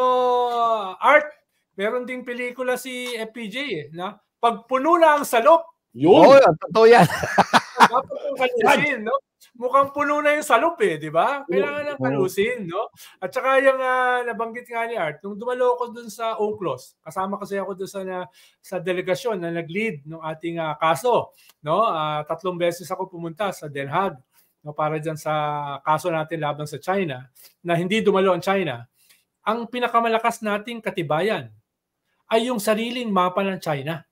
Art, meron ding pelikula si FPJ eh, na pagpuno na ang salop. Yun. Oh, totoo yan. Dapat kong kalisin, no? mukhang puno na yung salop eh, di ba? Kailangan ng kalusin, no? At saka yung uh, nabanggit nga ni Art, nung dumalo ako dun sa UNCLOS, kasama kasi ako dun sa, na, sa delegasyon na nag-lead ng ating uh, kaso, no? Uh, tatlong beses ako pumunta sa Den Haag no, para dyan sa kaso natin laban sa China, na hindi dumalo ang China. Ang pinakamalakas nating katibayan ay yung sariling mapa ng China.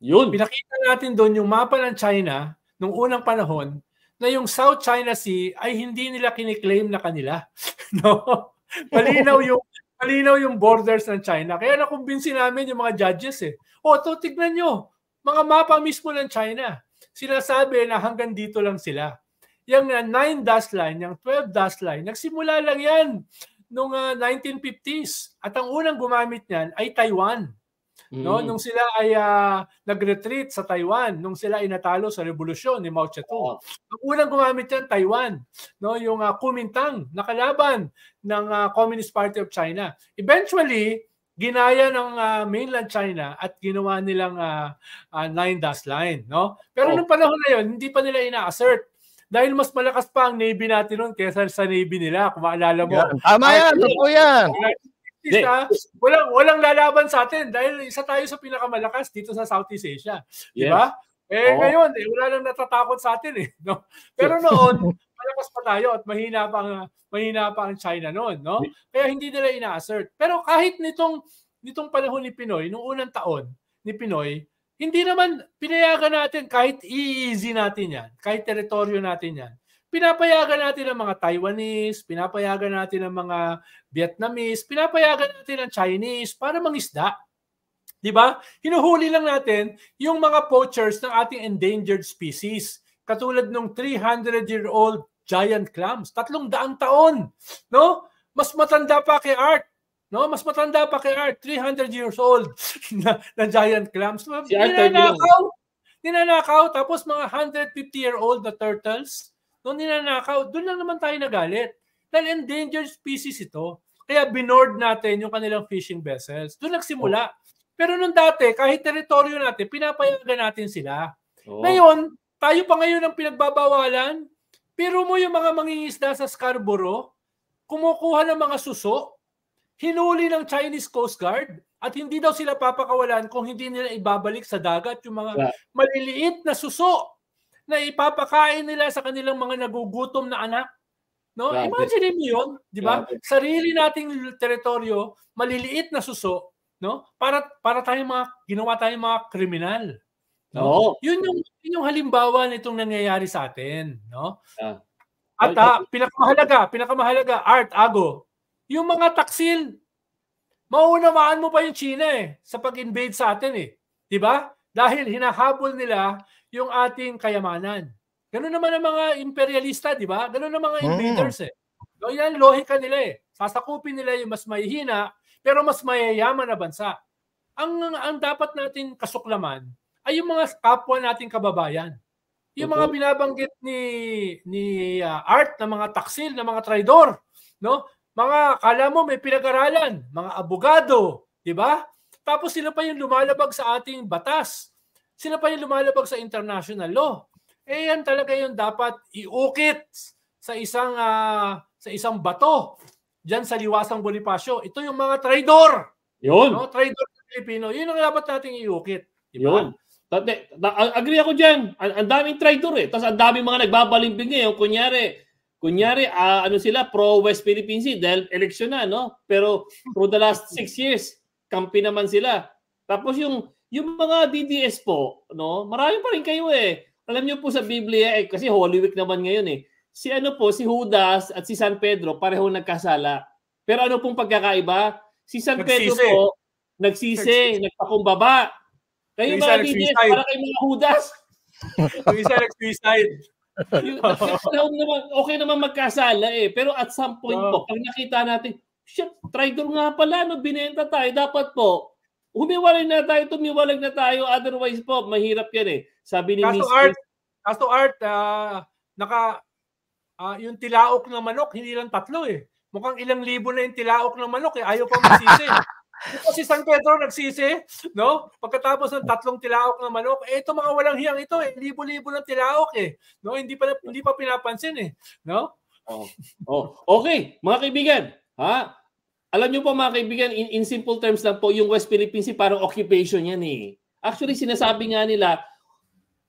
Yun. Pinakita natin doon yung mapa ng China nung unang panahon na yung South China Sea ay hindi nila kiniklaim na kanila. no? Malinaw yung malinaw yung borders ng China. Kaya nakumbinsi namin yung mga judges eh. O, to tignan nyo, mga mapa mismo ng China. Sinasabi na hanggang dito lang sila. Yung 9 uh, dash line, yung 12 dash line, nagsimula lang yan noong uh, 1950s. At ang unang gumamit niyan ay Taiwan. No, nung sila ay uh, nag-retreat sa Taiwan, nung sila ay natalo sa rebolusyon ni Mao Zedong. Oh. Ang unang gumamit yan Taiwan, no, yung uh, Kuomintang kalaban ng uh, Communist Party of China. Eventually, ginaya ng uh, mainland China at ginawa nilang uh, uh, nine dash line, no? Pero oh. nung panahon na yon, hindi pa nila ina-assert dahil mas malakas pa ang Navy natin noon kaysa sa Navy nila, kung maalala mo. Yan. Tama yan, ano po yan? Southeast, ha? Ah. Walang, walang lalaban sa atin dahil isa tayo sa pinakamalakas dito sa Southeast Asia. Yes. Di ba? Eh, Oo. ngayon, eh, wala nang natatakot sa atin eh. No? Pero noon, malakas pa tayo at mahina pa ang, mahina pa ang China noon. No? Kaya hindi nila ina-assert. Pero kahit nitong, nitong panahon ni Pinoy, nung unang taon ni Pinoy, hindi naman pinayagan natin kahit i-easy natin yan, kahit teritoryo natin yan pinapayagan natin ang mga Taiwanese, pinapayagan natin ang mga Vietnamese, pinapayagan natin ang Chinese para mangisda. 'Di ba? Hinuhuli lang natin yung mga poachers ng ating endangered species. Katulad nung 300-year-old giant clams, tatlong daang taon, no? Mas matanda pa kay Art, no? Mas matanda pa kay Art, 300 years old na, na giant clams. Si Art ninanakaw, ninanakaw, tapos mga 150-year-old na turtles, Nung ninanakaw, doon lang naman tayo nagalit. Dahil endangered species ito. Kaya binord natin yung kanilang fishing vessels. Doon nagsimula. Oh. Pero nung dati, kahit teritoryo natin, pinapayagan natin sila. Oh. Ngayon, tayo pa ngayon ang pinagbabawalan. Pero mo yung mga mangingisda sa Scarborough, kumukuha ng mga suso, hinuli ng Chinese Coast Guard, at hindi daw sila papakawalan kung hindi nila ibabalik sa dagat yung mga maliliit na suso na ipapakain nila sa kanilang mga nagugutom na anak. No? Imagine mo 'yon, 'di ba? Sarili nating teritoryo, maliliit na suso, no? Para para tayong mga ginawa tayong mga kriminal. No? no. 'Yun yung yun yung halimbawa nitong nangyayari sa atin, no? Yeah. At uh, pinakamahalaga, pinakamahalaga, Art Ago, yung mga taksil, mauunawaan mo pa yung China eh sa pag-invade sa atin eh. 'Di ba? Dahil hinahabol nila yung ating kayamanan. Ganun naman ang mga imperialista, di ba? Ganun ang mga hmm. invaders eh. So yan, lohika nila eh. Sasakupin nila yung mas mahihina pero mas mayayaman na bansa. Ang, ang dapat natin kasuklaman ay yung mga kapwa nating kababayan. Yung mga binabanggit ni ni uh, Art na mga taksil, na mga traidor, no? Mga kala mo may pinag-aralan, mga abogado, 'di ba? Tapos sila pa yung lumalabag sa ating batas sila pa yung lumalabag sa international law. Eh yan talaga yung dapat iukit sa isang uh, sa isang bato diyan sa liwasang Bonifacio. Ito yung mga traitor. Yun. No? traitor ng Pilipino. Yun ang dapat nating iukit. Diba? Yun. Tate, agree ako diyan. Ang, ang daming traitor eh. Tapos ang daming mga nagbabalimbing ngayon. Kunyari, kunyari uh, ano sila, pro-West Philippine Sea dahil eleksyon na, no? Pero through the last six years, kampi naman sila. Tapos yung yung mga DDS po, no? Marami pa rin kayo eh. Alam niyo po sa Biblia eh, kasi Holy Week naman ngayon eh. Si ano po, si Judas at si San Pedro pareho nagkasala. Pero ano pong pagkakaiba? Si San nagsisi. Pedro po nagsisi, nagsisi. nagpakumbaba. Kayo yung mga DDS, para kay mga Judas. yung isa nag-suicide. naman, okay naman magkasala eh. Pero at some point oh. po, pag nakita natin, shit, traitor nga pala, no, binenta tayo. Dapat po, humiwalay na tayo, tumiwalag na tayo. Otherwise po, mahirap yan eh. Sabi ni Kaso Miss Art, Kaso Art, uh, naka, uh, yung tilaok ng manok, hindi lang tatlo eh. Mukhang ilang libo na yung tilaok ng manok eh. Ayaw pa magsisi. Kasi San Pedro nagsisi, no? Pagkatapos ng tatlong tilaok ng manok, eh ito mga walang hiyang ito eh, libo-libo ng tilaok eh. No, hindi pa hindi pa pinapansin eh, no? Oh. oh. Okay, mga kaibigan, ha? Alam nyo po mga kaibigan, in, in simple terms lang po, yung West Philippine Sea parang occupation yan eh. Actually, sinasabi nga nila,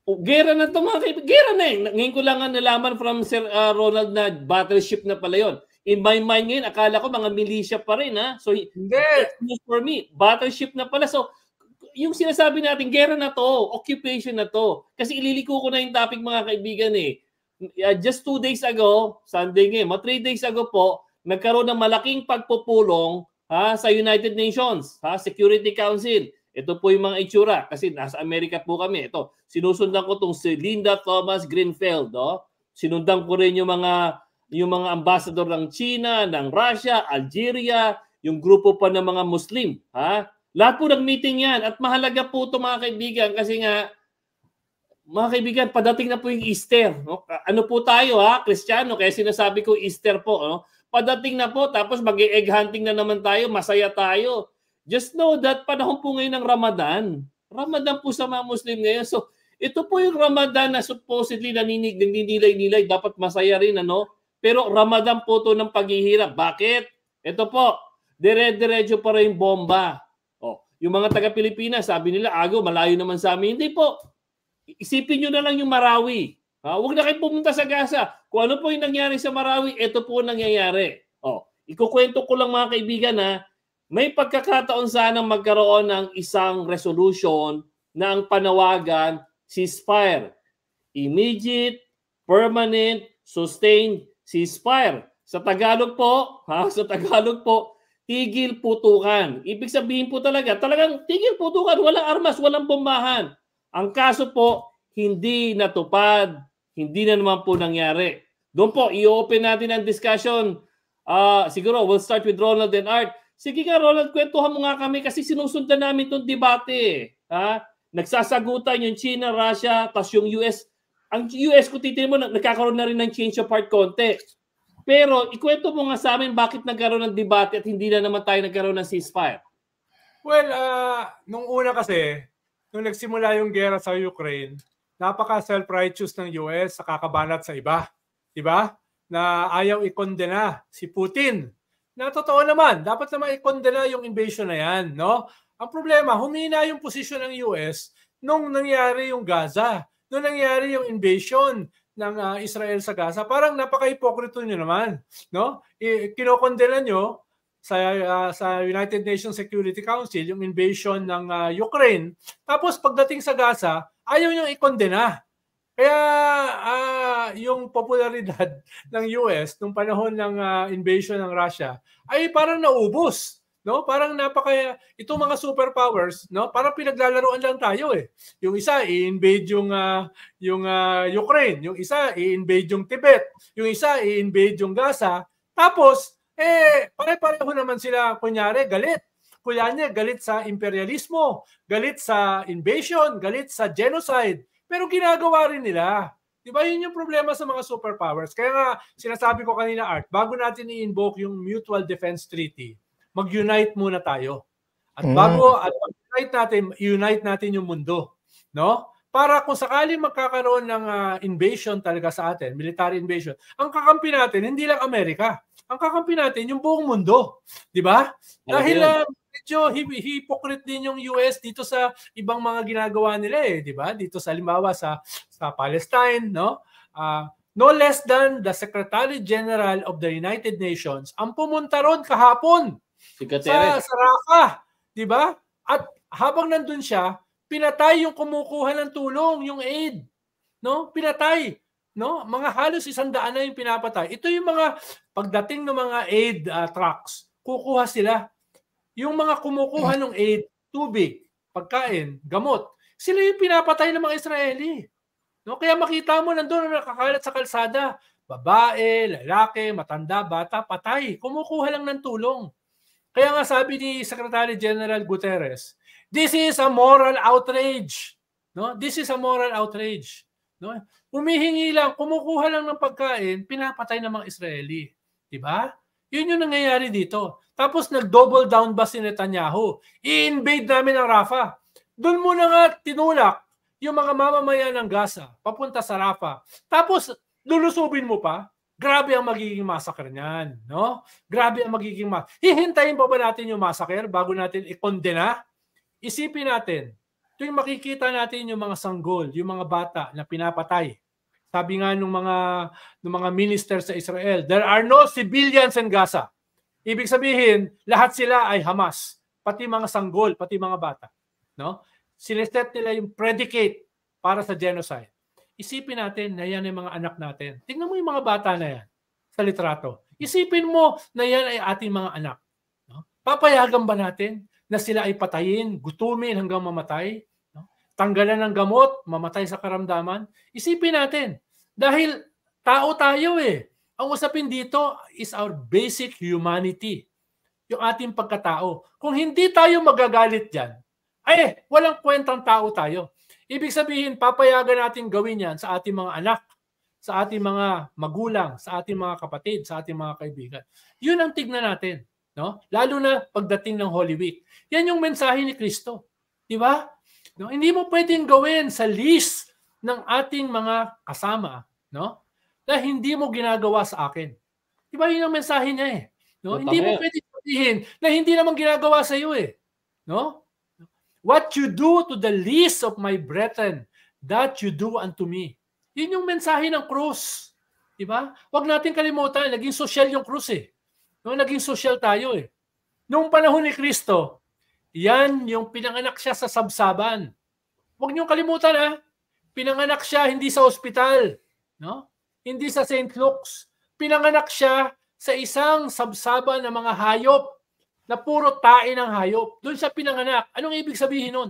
oh, gera na to mga kaibigan, gera na eh. Ngayon ko lang nalaman from Sir uh, Ronald na battleship na pala yon. In my mind ngayon, akala ko mga militia pa rin ha. So, hindi. for me. Battleship na pala. So, yung sinasabi natin, gera na to, occupation na to. Kasi ililiko ko na yung topic mga kaibigan eh. Uh, just two days ago, Sunday ngayon, mga three days ago po, nagkaroon ng malaking pagpupulong ha, sa United Nations, ha, Security Council. Ito po yung mga itsura kasi nasa Amerika po kami. Ito, sinusundan ko tong si Linda Thomas Greenfield. No? Oh. Sinundan ko rin yung mga yung mga ambassador ng China, ng Russia, Algeria, yung grupo pa ng mga Muslim. Ha? Lahat po ng meeting yan. At mahalaga po ito mga kaibigan kasi nga, mga kaibigan, padating na po yung Easter. No? Ano po tayo ha, Kristiyano? Kaya sinasabi ko Easter po. No? Padating na po, tapos mag-egg hunting na naman tayo, masaya tayo. Just know that panahon po ngayon ng Ramadan. Ramadan po sa mga Muslim ngayon. So, ito po yung Ramadan na supposedly naninig, nilay dapat masaya rin, ano? Pero Ramadan po to ng paghihirap. Bakit? Ito po, dire-diretso pa rin bomba. Oh, yung mga taga-Pilipinas, sabi nila, ago, malayo naman sa amin. Hindi po. Isipin nyo na lang yung Marawi. Uh, huwag na kayong pumunta sa Gaza. Kung ano po yung nangyari sa Marawi, ito po nangyayari. Oh, ikukwento ko lang mga kaibigan na may pagkakataon sana magkaroon ng isang resolution na ang panawagan ceasefire. Immediate, permanent, sustained ceasefire. Sa Tagalog po, ha, sa Tagalog po, tigil putukan. Ibig sabihin po talaga, talagang tigil putukan, walang armas, walang bombahan. Ang kaso po, hindi natupad hindi na naman po nangyari. Doon po, i-open natin ang discussion. Uh, siguro, we'll start with Ronald and Art. Sige ka, Ronald, kwentuhan mo nga kami kasi sinusundan namin itong debate. Ha? Nagsasagutan yung China, Russia, tapos yung US. Ang US, kung titignan mo, nagkakaroon na rin ng change of heart konti. Pero ikwento mo nga sa amin bakit nagkaroon ng debate at hindi na naman tayo nagkaroon ng ceasefire. Well, uh, nung una kasi, nung nagsimula yung gera sa Ukraine, napaka self-righteous ng US sa kakabanat sa iba. 'Di ba? Na ayaw ikondena si Putin. Na totoo naman, dapat naman ikondena yung invasion na 'yan, no? Ang problema, humina yung posisyon ng US nung nangyari yung Gaza, nung nangyari yung invasion ng uh, Israel sa Gaza. Parang napaka-hipokrito nyo naman, no? I- kinokondena nyo sa uh, sa United Nations Security Council yung invasion ng uh, Ukraine. Tapos pagdating sa Gaza, ayaw niyang ikondena. Kaya uh, yung popularidad ng US nung panahon ng uh, invasion ng Russia ay parang naubos. No? Parang napaka itong mga superpowers, no? Parang pinaglalaruan lang tayo eh. Yung isa i-invade yung uh, yung uh, Ukraine, yung isa i-invade yung Tibet, yung isa i-invade yung Gaza. Tapos eh pare-pareho naman sila kunyari galit Kuya galit sa imperialismo, galit sa invasion, galit sa genocide. Pero ginagawa rin nila. Di ba yun yung problema sa mga superpowers? Kaya nga, sinasabi ko kanina, Art, bago natin i-invoke yung Mutual Defense Treaty, mag-unite muna tayo. At hmm. bago, mm. at mag-unite natin, unite natin yung mundo. No? Para kung sakaling magkakaroon ng uh, invasion talaga sa atin, military invasion, ang kakampi natin, hindi lang Amerika. Ang kakampi natin, yung buong mundo. Di ba? Dahil uh, medyo hypocrite din yung US dito sa ibang mga ginagawa nila eh, di ba? Dito sa halimbawa sa sa Palestine, no? Uh, no less than the Secretary General of the United Nations ang pumunta ron kahapon si Guterres. sa, sa Raqqa, di ba? At habang nandun siya, pinatay yung kumukuha ng tulong, yung aid, no? Pinatay no? Mga halos isang daan na yung pinapatay. Ito yung mga pagdating ng mga aid uh, trucks, kukuha sila yung mga kumukuha ng aid, tubig, pagkain, gamot, sila yung pinapatay ng mga Israeli. No? Kaya makita mo nandoon na nakakalat sa kalsada, babae, lalaki, matanda, bata, patay. Kumukuha lang ng tulong. Kaya nga sabi ni Secretary General Guterres, this is a moral outrage. No? This is a moral outrage. No? Umihingi lang, kumukuha lang ng pagkain, pinapatay ng mga Israeli. 'Di ba? Yun yung nangyayari dito. Tapos nag-double down ba si Netanyahu? I-invade namin ang Rafa. Doon muna nga tinulak yung mga mamamayan ng Gaza papunta sa Rafa. Tapos lulusubin mo pa? Grabe ang magiging massacre niyan, no? Grabe ang magiging mas. Hihintayin pa ba natin yung massacre bago natin ikondena? Isipin natin, yung makikita natin yung mga sanggol, yung mga bata na pinapatay sabi nga ng mga ng mga minister sa Israel, there are no civilians in Gaza. Ibig sabihin, lahat sila ay Hamas, pati mga sanggol, pati mga bata, no? Sineset nila yung predicate para sa genocide. Isipin natin na yan ay mga anak natin. Tingnan mo yung mga bata na yan sa litrato. Isipin mo na yan ay ating mga anak. No? Papayagan ba natin na sila ay patayin, gutumin hanggang mamatay? tanggalan ng gamot, mamatay sa karamdaman. Isipin natin, dahil tao tayo eh. Ang usapin dito is our basic humanity, yung ating pagkatao. Kung hindi tayo magagalit dyan, ay walang kwentang tao tayo. Ibig sabihin, papayagan natin gawin yan sa ating mga anak, sa ating mga magulang, sa ating mga kapatid, sa ating mga kaibigan. Yun ang tignan natin. No? Lalo na pagdating ng Holy Week. Yan yung mensahe ni Kristo. Di ba? No? Hindi mo pwedeng gawin sa list ng ating mga kasama, no? Dahil hindi mo ginagawa sa akin. Di diba, yun ang mensahe niya eh? No? But hindi mo pwedeng sabihin na hindi naman ginagawa sa iyo eh. No? What you do to the least of my brethren, that you do unto me. Yun yung mensahe ng krus. Di ba? Huwag natin kalimutan, naging social yung krus eh. No? Naging social tayo eh. Noong panahon ni Kristo, yan yung pinanganak siya sa sabsaban. Huwag niyong kalimutan ha. Pinanganak siya hindi sa ospital, no? Hindi sa St. Luke's. Pinanganak siya sa isang sabsaban ng mga hayop na puro tae ng hayop. Doon siya pinanganak. Anong ibig sabihin nun?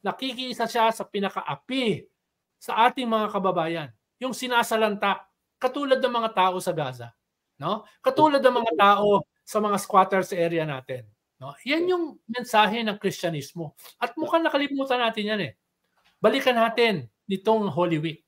Nakikiisa siya sa pinakaapi sa ating mga kababayan. Yung sinasalanta, katulad ng mga tao sa Gaza. No? Katulad ng mga tao sa mga squatters area natin. No? Yan yung mensahe ng Kristyanismo. At mukhang nakalimutan natin yan eh. Balikan natin nitong Holy Week.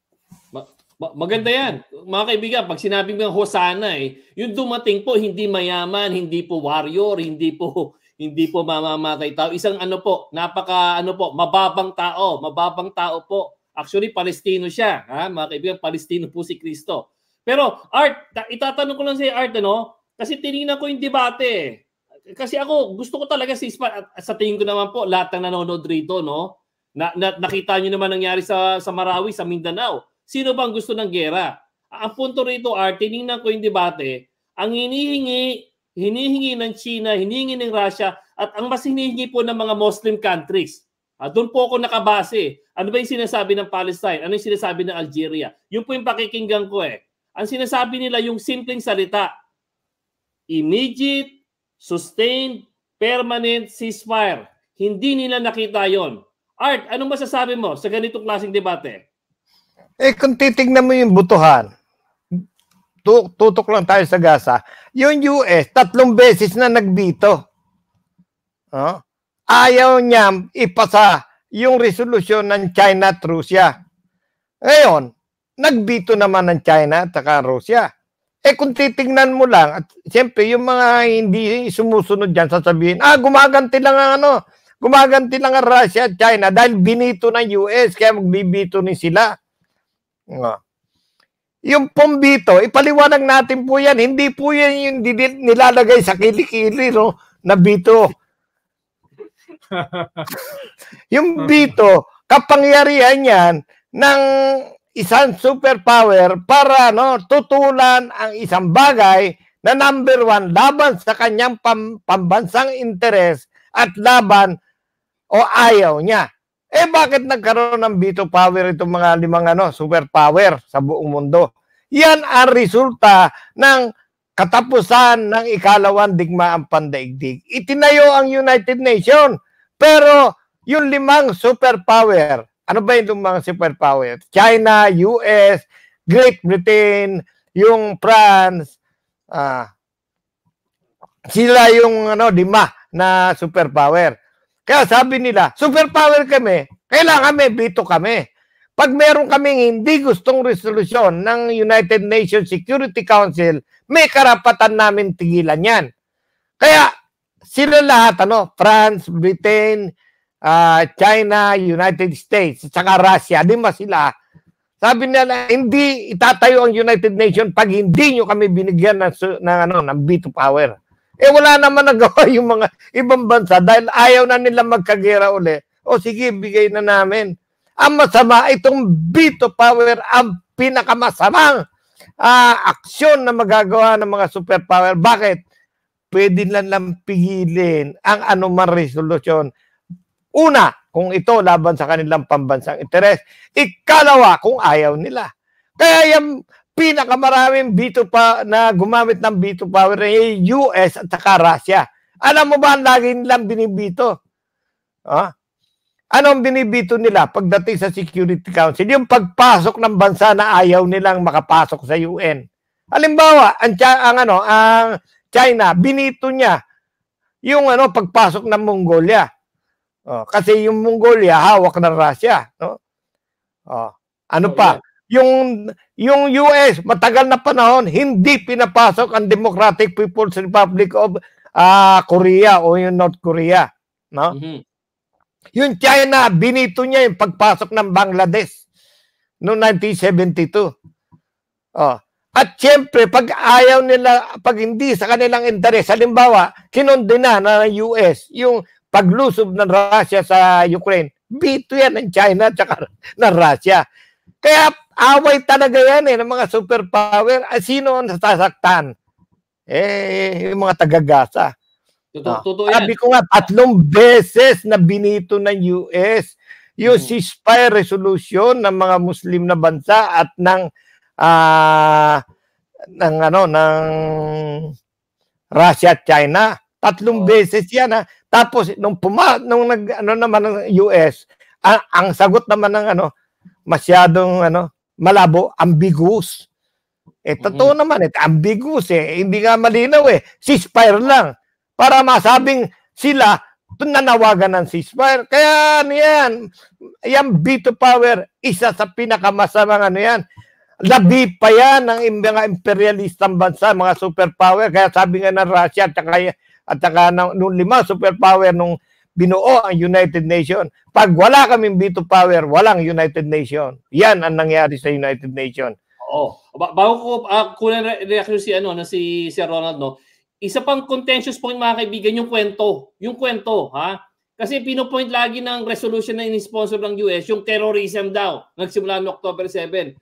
Ma- ma- maganda yan. Mga kaibigan, pag sinabi mo yung Hosanna eh, yung dumating po hindi mayaman, hindi po warrior, hindi po hindi po mamamatay tao. Isang ano po, napaka ano po, mababang tao, mababang tao po. Actually, Palestino siya. Ha? Mga kaibigan, Palestino po si Kristo. Pero Art, itatanong ko lang si Art, ano? Kasi tinignan ko yung debate eh kasi ako, gusto ko talaga si Ispan, at sa tingin ko naman po, lahat ng nanonood rito, no? Na, na, nakita niyo naman nangyari sa, sa Marawi, sa Mindanao. Sino bang gusto ng gera? Ang punto rito, Art, tinignan ko yung debate, ang hinihingi, hinihingi ng China, hinihingi ng Russia, at ang mas hinihingi po ng mga Muslim countries. Uh, ah, doon po ako nakabase. Ano ba yung sinasabi ng Palestine? Ano yung sinasabi ng Algeria? Yun po yung pakikinggan ko eh. Ang sinasabi nila yung simpleng salita. Immediate sustained permanent ceasefire. Hindi nila nakita yon. Art, anong masasabi mo sa ganitong klaseng debate? Eh kung titingnan mo yung butuhan, tutok lang tayo sa Gaza, yung US, tatlong beses na nagbito. Huh? Ayaw niya ipasa yung resolusyon ng China at Russia. Ngayon, nagbito naman ng China at Russia. Eh kung titingnan mo lang, at siyempre yung mga hindi sumusunod dyan, sasabihin, ah, gumaganti lang ang ano, gumaganti lang ang Russia at China dahil binito ng US, kaya magbibito ni sila. Nga. Yung pombito, ipaliwanag natin po yan, hindi po yan yung nilalagay sa kilikili, no, na bito. yung bito, kapangyarihan yan ng isang superpower para no tutulan ang isang bagay na number one laban sa kanyang pam, pambansang interes at laban o ayaw niya. Eh bakit nagkaroon ng veto power itong mga limang ano, superpower sa buong mundo? Yan ang resulta ng katapusan ng ikalawang digmaang pandaigdig. Itinayo ang United Nations pero yung limang superpower ano ba yung mga superpower? China, US, Great Britain, yung France, ah, sila yung ano, lima na superpower. Kaya sabi nila, superpower kami, kailangan may bito kami. Pag meron kaming hindi gustong resolusyon ng United Nations Security Council, may karapatan namin tigilan yan. Kaya sila lahat, ano, France, Britain, uh, China, United States, at saka Russia, di ba sila, sabi nila, hindi itatayo ang United Nations pag hindi nyo kami binigyan ng, ng, ano, ng veto power. Eh wala naman nagawa yung mga ibang bansa dahil ayaw na nila magkagera uli. O sige, bigay na namin. Ang masama, itong veto power ang pinakamasamang uh, ah, aksyon na magagawa ng mga superpower. Bakit? Pwede lang lang pigilin ang anumang resolusyon Una, kung ito laban sa kanilang pambansang interes. Ikalawa, kung ayaw nila. Kaya yung pinakamaraming veto pa na gumamit ng veto power ay US at saka Russia. Alam mo ba ang lagi nilang binibito? Ah? Ano ang binibito nila pagdating sa Security Council? Yung pagpasok ng bansa na ayaw nilang makapasok sa UN. Halimbawa, ang, ang ano, ang China binito niya yung ano pagpasok ng Mongolia. Oh, kasi yung Mongolia hawak ng Russia, no? Oh, ano oh, pa? Yung yung US matagal na panahon hindi pinapasok ang Democratic People's Republic of uh, Korea o yung North Korea, no? Mm-hmm. Yung China binito niya yung pagpasok ng Bangladesh noong 1972. Oh, at siyempre, pag ayaw nila, pag hindi sa kanilang interes, halimbawa, kinondena na ng US yung paglusob ng Russia sa Ukraine, bito yan ng China at ng Russia. Kaya away talaga yan eh ng mga superpower. Ah, sino ang nasasaktan? Eh, yung mga taga-Gaza. Totoo, ah, totoo Sabi ko nga, tatlong beses na binito ng US yung hmm. ceasefire resolution ng mga Muslim na bansa at ng uh, ng ano ng Russia at China. Tatlong oh. beses yan ha. Tapos nung puma nung nag ano naman ng US, ang, ang sagot naman ng ano masyadong ano malabo, ambiguous. Eh totoo mm-hmm. naman eh, ambiguous eh, hindi nga malinaw eh. Ceasefire lang para masabing sila nanawagan ng ceasefire. Kaya ano yan, yung veto power, isa sa pinakamasamang ano yan. Labi pa yan ng mga imperialistang bansa, mga superpower. Kaya sabi nga ng Russia at saka at saka nung lima superpower nung binuo ang United Nation. Pag wala kaming veto power, walang United Nation. Yan ang nangyari sa United Nation. Oo. Ba- bago ko uh, ah, kulang re- reaction si ano na si Sir Ronald no. Isa pang contentious point mga kaibigan yung kwento, yung kwento ha. Kasi pinopoint lagi ng resolution na in ng US yung terrorism daw nagsimula noong October 7.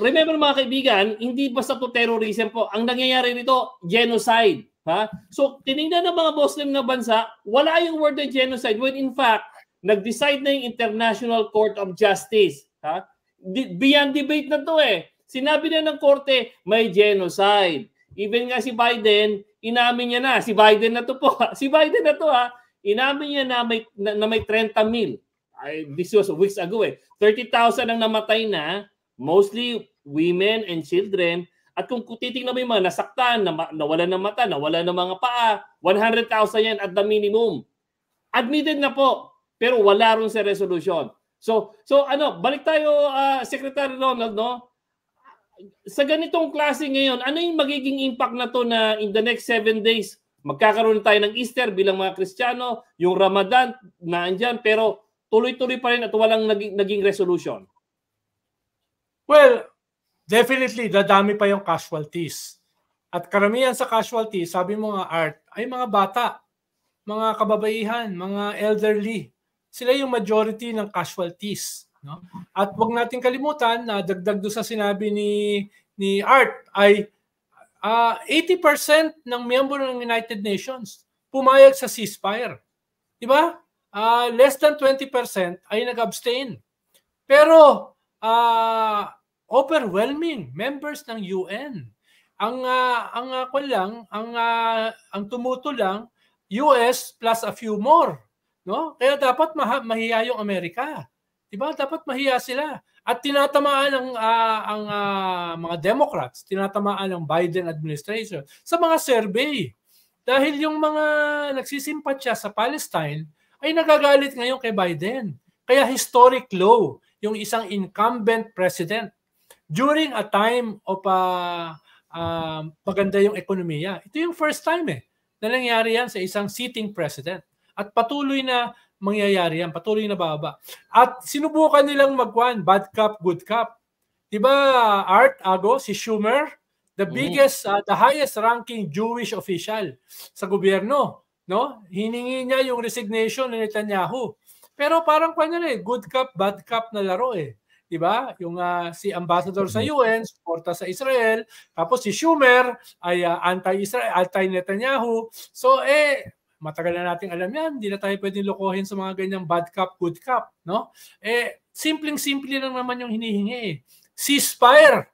Remember mga kaibigan, hindi basta to terrorism po. Ang nangyayari dito, genocide Ha? So, tinignan ng mga Muslim na bansa, wala yung word na genocide when in fact, nag-decide na yung International Court of Justice. Ha? Beyond debate na to eh. Sinabi na ng korte, may genocide. Even nga si Biden, inamin niya na, si Biden na to po, si Biden na to ha, inamin niya na may, na, na may 30 mil. Ay, this was weeks ago eh. 30,000 ang namatay na, mostly women and children, at kung titignan mo yung mga nasaktan, na, nawala ng mata, nawala ng mga paa, 100,000 yan at the minimum. Admitted na po, pero wala ron sa resolution. So, so ano, balik tayo, uh, Secretary Ronald, no? Sa ganitong klase ngayon, ano yung magiging impact na to na in the next seven days, magkakaroon tayo ng Easter bilang mga Kristiyano, yung Ramadan, na naandyan, pero tuloy-tuloy pa rin at walang naging, naging resolution? Well, definitely, dadami pa yung casualties. At karamihan sa casualties, sabi mo nga art, ay mga bata, mga kababaihan, mga elderly. Sila yung majority ng casualties. No? At wag nating kalimutan na dagdag do sa sinabi ni ni Art ay uh, ah, 80% ng miyembro ng United Nations pumayag sa ceasefire. 'Di ba? Uh, less than 20% ay nag-abstain. Pero uh, overwhelming members ng UN. Ang uh, ang ako uh, lang, ang uh, ang tumuto lang US plus a few more, no? Kaya dapat maha- mahiya yung Amerika. 'Di ba? Dapat mahiya sila. At tinatamaan ang uh, ang uh, mga Democrats, tinatamaan ang Biden administration sa mga survey. Dahil yung mga nagsisimpatya sa Palestine ay nagagalit ngayon kay Biden. Kaya historic low yung isang incumbent president during a time of uh, uh, maganda yung ekonomiya. Ito yung first time eh na nangyari yan sa isang sitting president. At patuloy na mangyayari yan, patuloy na baba. At sinubukan nilang magkuhan, bad cup, good cup. Diba, Art, Ago, si Schumer, the biggest, uh, the highest ranking Jewish official sa gobyerno, no? Hiningi niya yung resignation ni Netanyahu. Pero parang kanya eh, good cup, bad cup na laro eh. 'di ba? Yung uh, si ambassador sa mm-hmm. UN, suporta sa Israel, tapos si Schumer ay uh, ah, anti-Israel, anti-Netanyahu. So eh matagal na nating alam 'yan, hindi na tayo pwedeng lokohin sa mga ganyang bad cop, good cop, no? Eh simpleng-simple lang naman yung hinihingi. Eh. Ceasefire.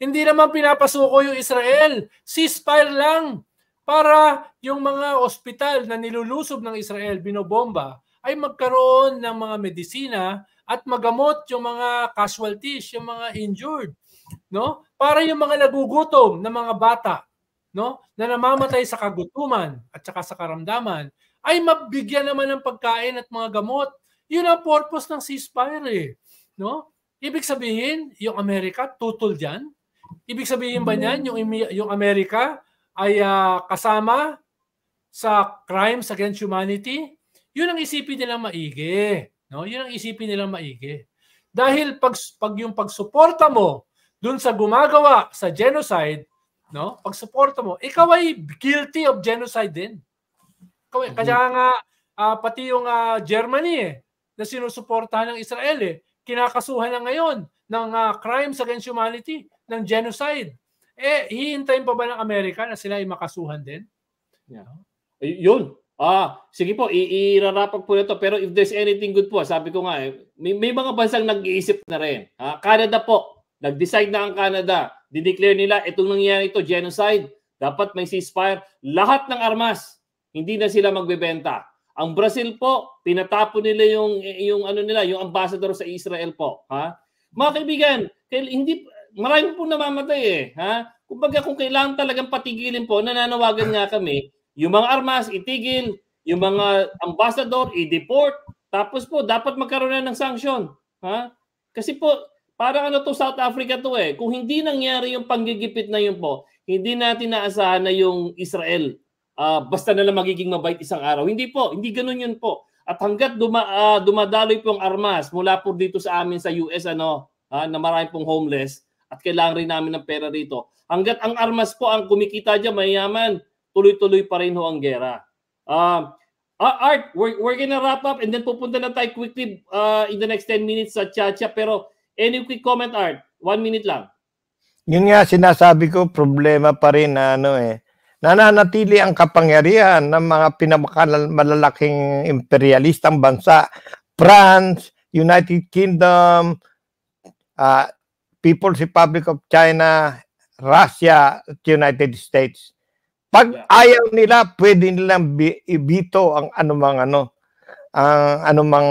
Hindi naman pinapasuko yung Israel. Ceasefire lang para yung mga ospital na nilulusob ng Israel, binobomba, ay magkaroon ng mga medisina at magamot yung mga casualties, yung mga injured, no? Para yung mga nagugutom na mga bata, no? Na namamatay sa kagutuman at saka sa karamdaman ay mabigyan naman ng pagkain at mga gamot. Yun ang purpose ng ceasefire, eh, no? Ibig sabihin, yung Amerika tutol diyan. Ibig sabihin ba niyan yung yung Amerika ay uh, kasama sa crimes against humanity? Yun ang isipin nilang maigi. No, 'yun ang isipin nila maigi. Dahil pag pag yung pagsuporta mo dun sa gumagawa sa genocide, no? Pagsuporta mo, ikaw ay guilty of genocide din. Ikaw, mm-hmm. Kaya nga uh, pati yung uh, Germany eh, na sinusuportahan ng Israel eh, kinakasuhan na ngayon ng uh, crimes against humanity, ng genocide. Eh, hihintayin pa ba ng Amerika na sila ay makasuhan din? Yeah. Ay, yun. Ah, sige po, irarapag po nito. Pero if there's anything good po, sabi ko nga, eh, may, may mga bansang nag-iisip na rin. Ha? Canada po, nag-decide na ang Canada. Dideclare nila, itong nangyayari ito, genocide. Dapat may ceasefire. Lahat ng armas, hindi na sila magbebenta. Ang Brazil po, pinatapon nila yung yung ano nila, yung ambassador sa Israel po, ha? Mga kaibigan, kail, hindi marami po namamatay eh, ha? Kumbaga kung kailangan talagang patigilin po, nananawagan nga kami yung mga armas, itigil. Yung mga ambassador, i-deport. Tapos po, dapat magkaroon na ng sanction. Ha? Kasi po, parang ano to South Africa to eh. Kung hindi nangyari yung panggigipit na yun po, hindi natin naasahan na yung Israel uh, basta na lang magiging mabait isang araw. Hindi po, hindi ganun yun po. At hanggat duma, uh, dumadaloy po yung armas mula po dito sa amin sa US ano, uh, na marami pong homeless at kailangan rin namin ng pera rito. Hanggat ang armas po ang kumikita dyan, mayaman, tuloy-tuloy pa rin ho ang gera. Uh, uh, Art, we're, we're gonna wrap up and then pupunta na tayo quickly uh, in the next 10 minutes sa Chacha. Pero any quick comment, Art? One minute lang. Yun nga sinasabi ko, problema pa rin na ano eh. Nananatili ang kapangyarihan ng mga pinakamalalaking imperialistang bansa. France, United Kingdom, uh, People's Republic of China, Russia, United States. Pag ayaw nila, pwede nilang ibito ang anumang ano, ang anumang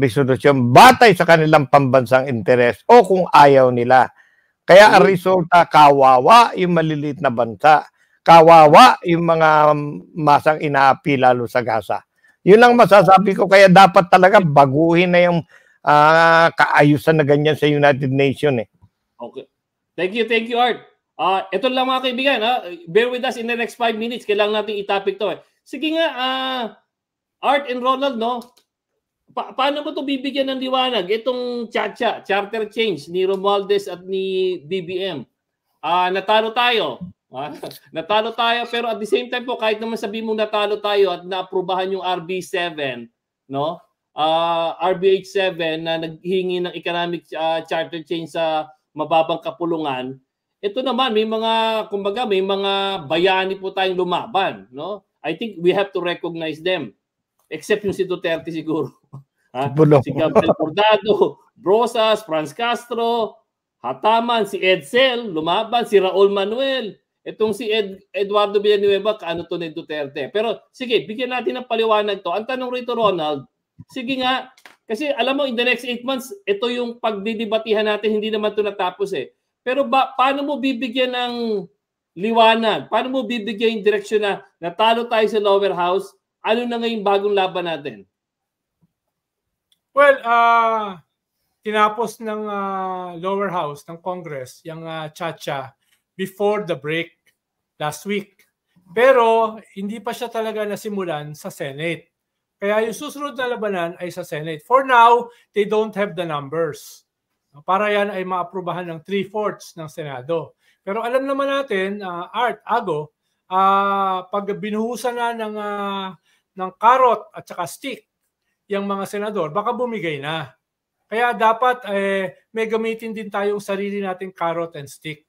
resolusyon batay sa kanilang pambansang interes o kung ayaw nila. Kaya ang mm-hmm. resulta, kawawa yung maliliit na bansa. Kawawa yung mga masang inaapi lalo sa Gaza. Yun lang masasabi ko. Kaya dapat talaga baguhin na yung uh, kaayusan na ganyan sa United Nations. Eh. Okay. Thank you, thank you, Art. Uh, ah, ito lang mga kaibigan, ha? Ah. bear with us in the next 5 minutes. Kailangan natin i-topic to. Eh. Sige nga, uh, Art and Ronald, no? Pa- paano mo to bibigyan ng liwanag? Itong chacha, charter change ni Romualdez at ni BBM. Uh, natalo tayo. Uh, natalo tayo pero at the same time po kahit naman sabi mo natalo tayo at naaprubahan yung RB7, no? Uh, RBH7 na naghingi ng economic uh, charter change sa mababang kapulungan, ito naman may mga kumbaga may mga bayani po tayong lumaban, no? I think we have to recognize them. Except yung si Duterte siguro. ha? Si Gabriel Bordado, Brosas, Franz Castro, Hataman, si Edsel, lumaban, si Raul Manuel. Itong si Ed, Eduardo Villanueva, kaano to ni Duterte. Pero sige, bigyan natin ng paliwanag to. Ang tanong rito, Ronald, sige nga, kasi alam mo, in the next eight months, ito yung pagdidibatihan natin, hindi naman to natapos eh. Pero ba, paano mo bibigyan ng liwanag? Paano mo bibigyan yung direksyon na natalo tayo sa lower house? Ano na ngayong bagong laban natin? Well, uh, tinapos ng uh, lower house, ng Congress, yung uh, cha-cha before the break last week. Pero hindi pa siya talaga nasimulan sa Senate. Kaya yung susunod na labanan ay sa Senate. For now, they don't have the numbers para yan ay maaprubahan ng three-fourths ng Senado. Pero alam naman natin, uh, Art, Ago, uh, pag binuhusan na ng, uh, ng carrot at saka stick yung mga senador, baka bumigay na. Kaya dapat eh, may gamitin din tayong sarili nating carrot and stick.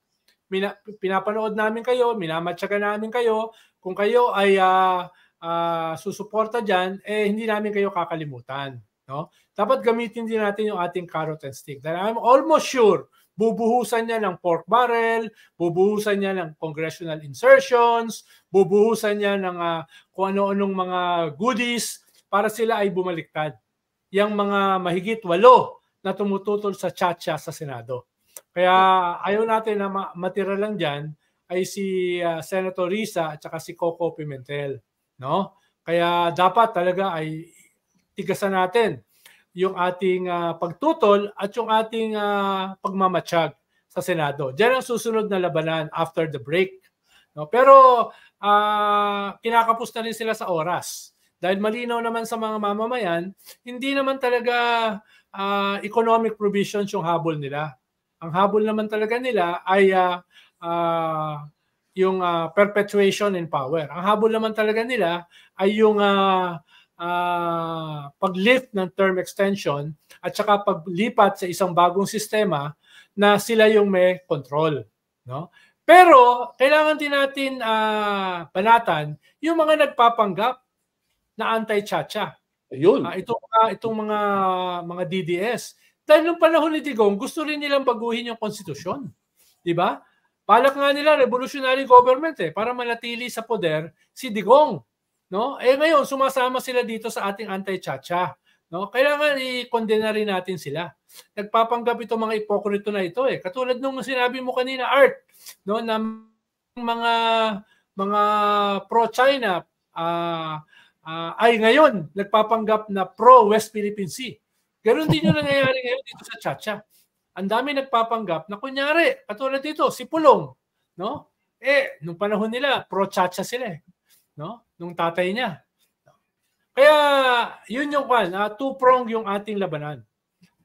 Mina- pinapanood namin kayo, minamatsaga namin kayo. Kung kayo ay uh, uh, susuporta dyan, eh hindi namin kayo kakalimutan. No? Dapat gamitin din natin yung ating carrot and stick. That I'm almost sure, bubuhusan niya ng pork barrel, bubuhusan niya ng congressional insertions, bubuhusan niya ng uh, kung ano-anong mga goodies para sila ay bumaliktad. Yang mga mahigit walo na tumututol sa chacha sa Senado. Kaya ayaw natin na matira lang dyan ay si uh, Senator Risa at saka si Coco Pimentel. No? Kaya dapat talaga ay tigasan natin yung ating uh, pagtutol at yung ating uh, ah, pagmamatsyag sa Senado. Diyan ang susunod na labanan after the break. No? Pero uh, kinakapos na rin sila sa oras. Dahil malinaw naman sa mga mamamayan, hindi naman talaga uh, economic provisions yung habol nila. Ang habol naman talaga nila ay uh, uh, yung uh, perpetuation in power. Ang habol naman talaga nila ay yung uh, uh, pag-lift ng term extension at saka paglipat sa isang bagong sistema na sila yung may control. No? Pero kailangan din natin uh, ah, banatan yung mga nagpapanggap na anti-chacha. Ayun. Uh, itong, uh, itong mga mga DDS. Dahil nung panahon ni Digong, gusto rin nilang baguhin yung konstitusyon. Di ba? Palak nga nila revolutionary government eh para manatili sa poder si Digong No? Eh ngayon, sumasama sila dito sa ating anti-chacha. No? Kailangan i-condemn rin natin sila. Nagpapanggap itong mga ipokrito na ito eh. Katulad nung sinabi mo kanina, Art, no, na mga mga pro-China uh, uh, ay ngayon nagpapanggap na pro-West Philippine Sea. Ganon din yung nangyayari ngayon dito sa Chacha. Ang dami nagpapanggap na kunyari, katulad dito, si Pulong, no? Eh, nung panahon nila, pro-Chacha sila eh no? Nung tatay niya. Kaya yun yung kan, uh, two-prong yung ating labanan.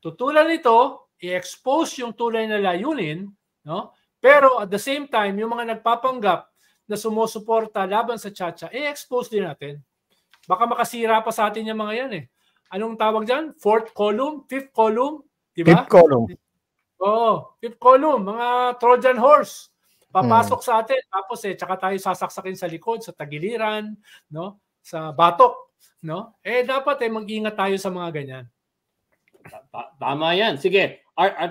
Tutulan nito, i-expose yung tulay na layunin, no? Pero at the same time, yung mga nagpapanggap na sumusuporta laban sa Chacha, i-expose din natin. Baka makasira pa sa atin yung mga yan eh. Anong tawag diyan? Fourth column, fifth column, di ba? Fifth column. oh, fifth column, mga Trojan horse. Papasok hmm. sa atin, tapos eh, tsaka tayo sasaksakin sa likod, sa tagiliran, no? sa batok. No? Eh, dapat eh, mag-ingat tayo sa mga ganyan. Tama yan. Sige. Ar, ar,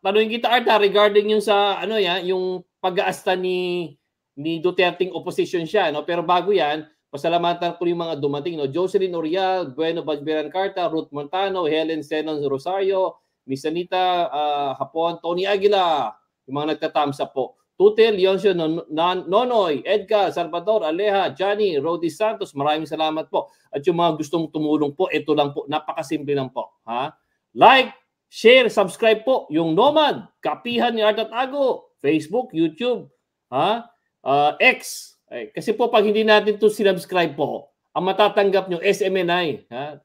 tanungin kita, Arta, regarding yung sa, ano ya yung pag-aasta ni, ni Duterte opposition siya. No? Pero bago yan, pasalamatan ko yung mga dumating. No? Jocelyn Oriel Bueno Bagberan Carta, Ruth Montano, Helen Senon Rosario, Miss Anita uh, Hapon, Tony Aguila, yung mga nagta-thumbs up po. Tutel, Yonsio, Nonoy, Edgar, Salvador, Aleha, Johnny, Rodi Santos, maraming salamat po. At yung mga gustong tumulong po, ito lang po, napakasimple lang po. Ha? Like, share, subscribe po. Yung Nomad, kapihan ni Art at Ago, Facebook, YouTube, ha? Uh, X. Eh, kasi po, pag hindi natin to sinubscribe po, ang matatanggap nyo, SMNI. Ha?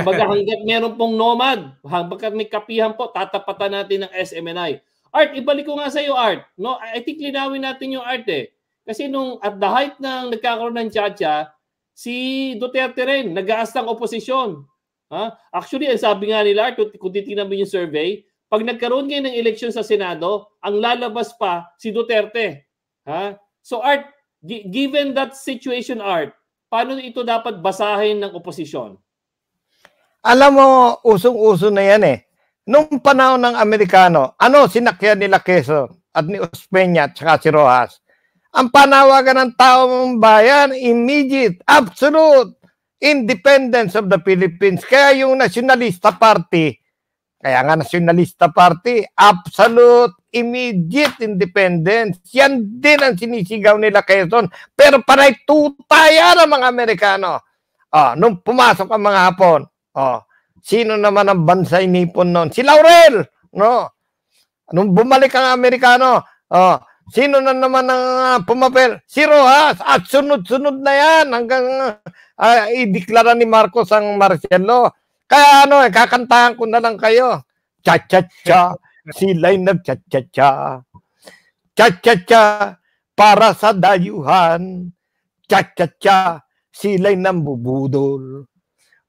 Kumbaga hanggat meron pong Nomad, hanggat may kapihan po, tatapatan natin ng SMNI. Art, ibalik ko nga sa iyo, Art. No, I think linawin natin yung Art eh. Kasi nung at the height ng nagkakaroon ng Chacha, si Duterte rin, nag-aas ng oposisyon. Ha? Actually, ang sabi nga nila, kung titignan mo yung survey, pag nagkaroon ngayon ng eleksyon sa Senado, ang lalabas pa si Duterte. Ha? So Art, given that situation, Art, paano ito dapat basahin ng oposisyon? Alam mo, usong-uso na yan eh Nung panahon ng Amerikano, ano sinakyan nila Quezon at ni Ospeña at saka si Rojas? Ang panawagan ng tao ng bayan, immediate, absolute independence of the Philippines. Kaya yung Nationalista Party, kaya nga Nationalista Party, absolute immediate independence. Yan din ang sinisigaw nila Quezon. Pero para tutaya ng mga Amerikano. Oh, nung pumasok ang mga Hapon, oh, Sino naman ang bansay nipon noon? Si Laurel! No? Nung bumalik ang Amerikano, oh, sino na naman ang uh, pumapel? Si Rojas! At sunod-sunod na yan hanggang uh, ah, ideklara ni Marcos ang Marcelo. Kaya ano, eh, kakantahan ko na lang kayo. Cha-cha-cha, sila'y nag-cha-cha-cha. Cha-cha-cha, para sa dayuhan. Cha-cha-cha, sila'y nambubudol.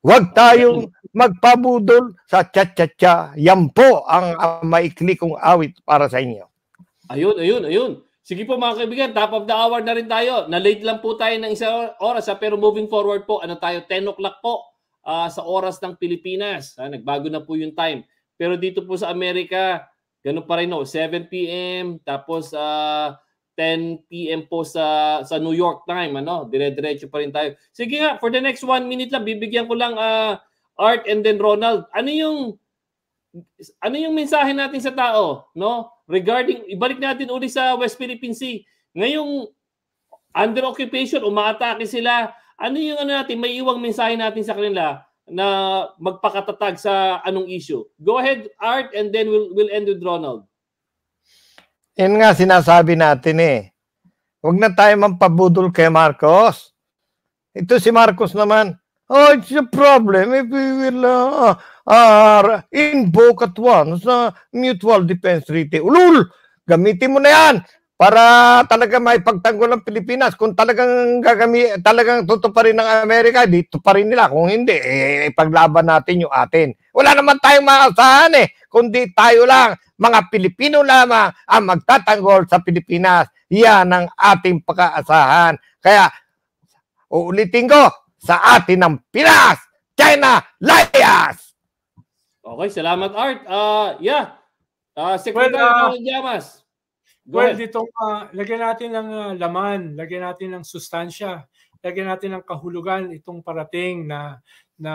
Huwag tayong magpabudol sa cha-cha-cha. Yan po ang uh, maikli kong awit para sa inyo. Ayun, ayun, ayun. Sige po mga kaibigan, top of the hour na rin tayo. Na-late lang po tayo ng isang oras ha, pero moving forward po, ano tayo, 10 o'clock po uh, sa oras ng Pilipinas. Ha, nagbago na po yung time. Pero dito po sa Amerika, ganun pa rin no, 7 p.m. Tapos uh, 10 p.m. po sa sa New York time ano dire-diretso pa rin tayo sige nga for the next one minute lang bibigyan ko lang uh, Art and then Ronald ano yung ano yung mensahe natin sa tao no regarding ibalik natin uli sa West Philippine Sea ngayong under occupation umaatake sila ano yung ano natin may iwang mensahe natin sa kanila na magpakatatag sa anong issue go ahead Art and then we'll we'll end with Ronald yan nga sinasabi natin eh. Huwag na tayo mampabudol kay Marcos. Ito si Marcos naman, oh, it's a problem if we will uh, uh, invoke at once uh, mutual defense treaty. Ulul! Gamitin mo na yan! para talaga may maipagtanggol ang Pilipinas. Kung talagang gagami, talagang tutuparin ng Amerika, dito pa rin nila. Kung hindi, eh, paglaban natin yung atin. Wala naman tayong makasahan eh, kundi tayo lang, mga Pilipino lamang ang magtatanggol sa Pilipinas. Yan ang ating pakaasahan. Kaya, uulitin ko, sa atin ng Pinas! China Liars! Okay, salamat Art. Uh, yeah, uh, Secretary well, uh, ah, Yamas. Go well, ahead. dito, uh, lagyan natin ng uh, laman, lagyan natin ng sustansya, lagyan natin ng kahulugan itong parating na na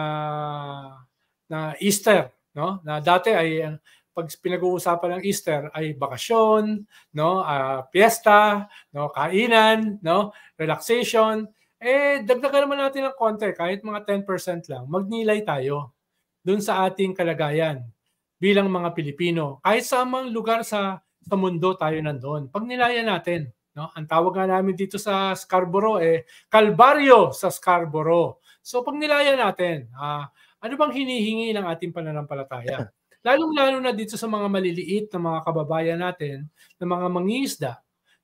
na Easter, no? Na dati ay ah, pag pinag-uusapan ng Easter ay bakasyon, no? Uh, piyesta, no? Kainan, no? Relaxation. Eh dagdagan naman natin ng konti kahit mga 10% lang. Magnilay tayo doon sa ating kalagayan bilang mga Pilipino. Kahit sa mga lugar sa sa mundo tayo nandoon. Pag nilaya natin, no? Ang tawag nga namin dito sa Scarborough eh kalbaryo sa Scarborough. So pag nilaya natin, uh, ano bang hinihingi ng ating pananampalataya? Lalong-lalo na dito sa mga maliliit na mga kababayan natin, na mga mangingisda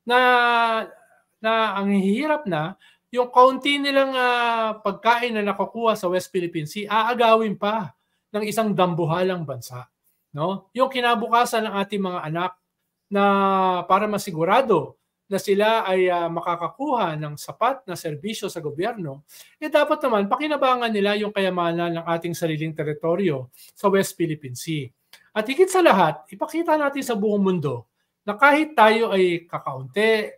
na na ang hirap na yung kaunti nilang uh, pagkain na nakukuha sa West Philippine Sea aagawin pa ng isang dambuhalang bansa no yung kinabukasan ng ating mga anak na para masigurado na sila ay uh, makakakuha ng sapat na serbisyo sa gobyerno, eh dapat naman pakinabangan nila yung kayamanan ng ating sariling teritoryo sa West Philippine Sea. At higit sa lahat, ipakita natin sa buong mundo na kahit tayo ay kakaunti,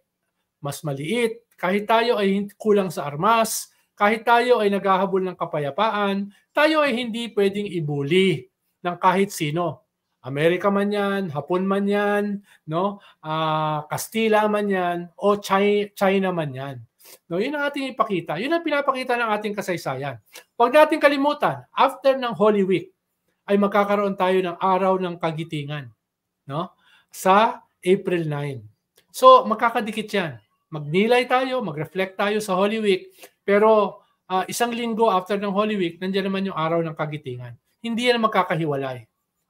mas maliit, kahit tayo ay kulang sa armas, kahit tayo ay naghahabol ng kapayapaan, tayo ay hindi pwedeng ibuli ng kahit sino Amerika man yan, Hapon man yan, no? Uh, Kastila man yan, o China, China man yan. No, yun ang ating ipakita. Yun ang pinapakita ng ating kasaysayan. Huwag natin kalimutan, after ng Holy Week, ay magkakaroon tayo ng araw ng kagitingan. No? Sa April 9. So, magkakadikit yan. Magnilay tayo, mag-reflect tayo sa Holy Week. Pero uh, isang linggo after ng Holy Week, nandiyan naman yung araw ng kagitingan. Hindi yan magkakahiwalay.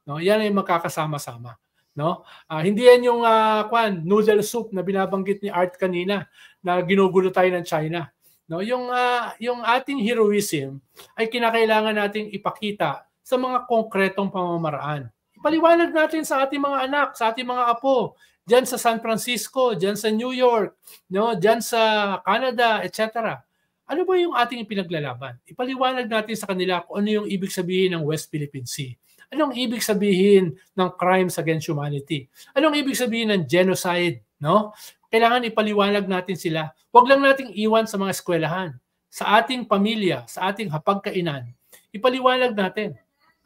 No? Yan ay magkakasama-sama. No? Uh, hindi yan yung uh, kwan, noodle soup na binabanggit ni Art kanina na ginugulo tayo ng China. No, yung uh, yung ating heroism ay kinakailangan nating ipakita sa mga konkretong pamamaraan. Ipaliwanag natin sa ating mga anak, sa ating mga apo, diyan sa San Francisco, diyan sa New York, no, diyan sa Canada, etc. Ano ba yung ating pinaglalaban? Ipaliwanag natin sa kanila kung ano yung ibig sabihin ng West Philippine Sea. Anong ibig sabihin ng crimes against humanity? Anong ibig sabihin ng genocide? No? Kailangan ipaliwanag natin sila. Huwag lang nating iwan sa mga eskwelahan, sa ating pamilya, sa ating hapagkainan. Ipaliwanag natin.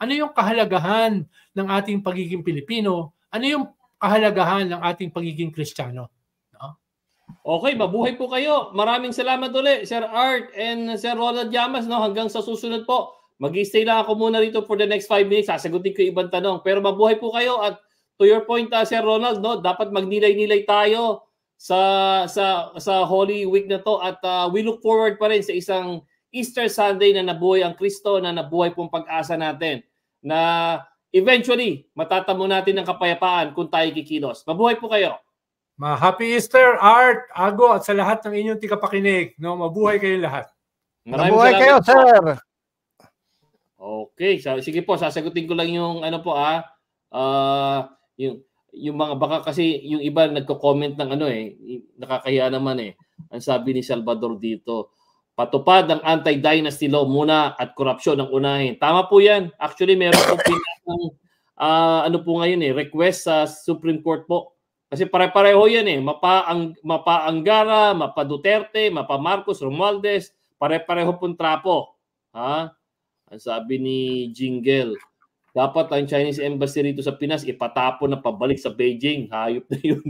Ano yung kahalagahan ng ating pagiging Pilipino? Ano yung kahalagahan ng ating pagiging Kristiyano? Okay, mabuhay po kayo. Maraming salamat ulit, Sir Art and Sir Ronald Llamas. No? Hanggang sa susunod po. Mag-stay lang ako muna dito for the next 5 minutes. Sasagutin ko yung ibang tanong. Pero mabuhay po kayo at to your point uh, Sir Ronald, no, dapat magnilay-nilay tayo sa sa sa Holy Week na to at uh, we look forward pa rin sa isang Easter Sunday na nabuhay ang Kristo, na nabuhay pong pag-asa natin na eventually matatamo natin ng kapayapaan kung tayo kikilos. Mabuhay po kayo. Ma Happy Easter, Art, Ago at sa lahat ng inyong tikapakinig. No, mabuhay kayo lahat. Maraming mabuhay kayo, sir. Okay, so, sige po, sasagutin ko lang yung ano po ah, uh, yung yung mga baka kasi yung iba nagko-comment ng ano eh, nakakahiya naman eh. Ang sabi ni Salvador dito, patupad ang anti-dynasty law muna at korupsyon ang unahin. Tama po 'yan. Actually, meron po pinang uh, ah, ano po ngayon eh, request sa Supreme Court po. Kasi pare-pareho 'yan eh, mapa ang mapa Angara, mapa Duterte, mapa Marcos Romualdez, pare-pareho pong trapo. Ha? Ang sabi ni Jingle, dapat ang Chinese Embassy rito sa Pinas ipatapon na pabalik sa Beijing. Hayop na yun.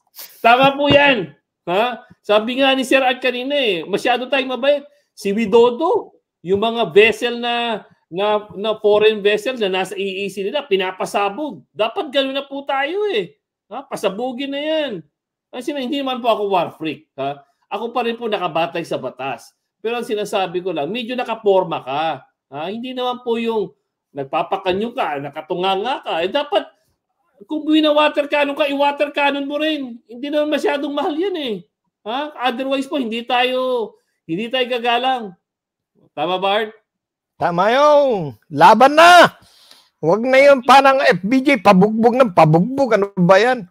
Tama po yan. Ha? Sabi nga ni Sir Ad kanina eh, masyado tayong mabait. Si Widodo, yung mga vessel na na, na foreign vessel na nasa EEC nila, pinapasabog. Dapat ganoon na po tayo eh. Ha? Pasabugin na yan. Kasi hindi man po ako war freak. Ha? Ako pa rin po nakabatay sa batas. Pero ang sinasabi ko lang, medyo nakaporma ka. Ha? Hindi naman po yung nagpapakanyo ka, nakatunga nga ka. Eh dapat, kung water cannon ka, i-water cannon mo rin. Hindi naman masyadong mahal yan eh. Ha? Otherwise po, hindi tayo, hindi tayo gagalang. Tama ba, Art? Tama yung laban na. Huwag na yung parang FBJ, pabugbog ng pabugbog. Ano ba yan?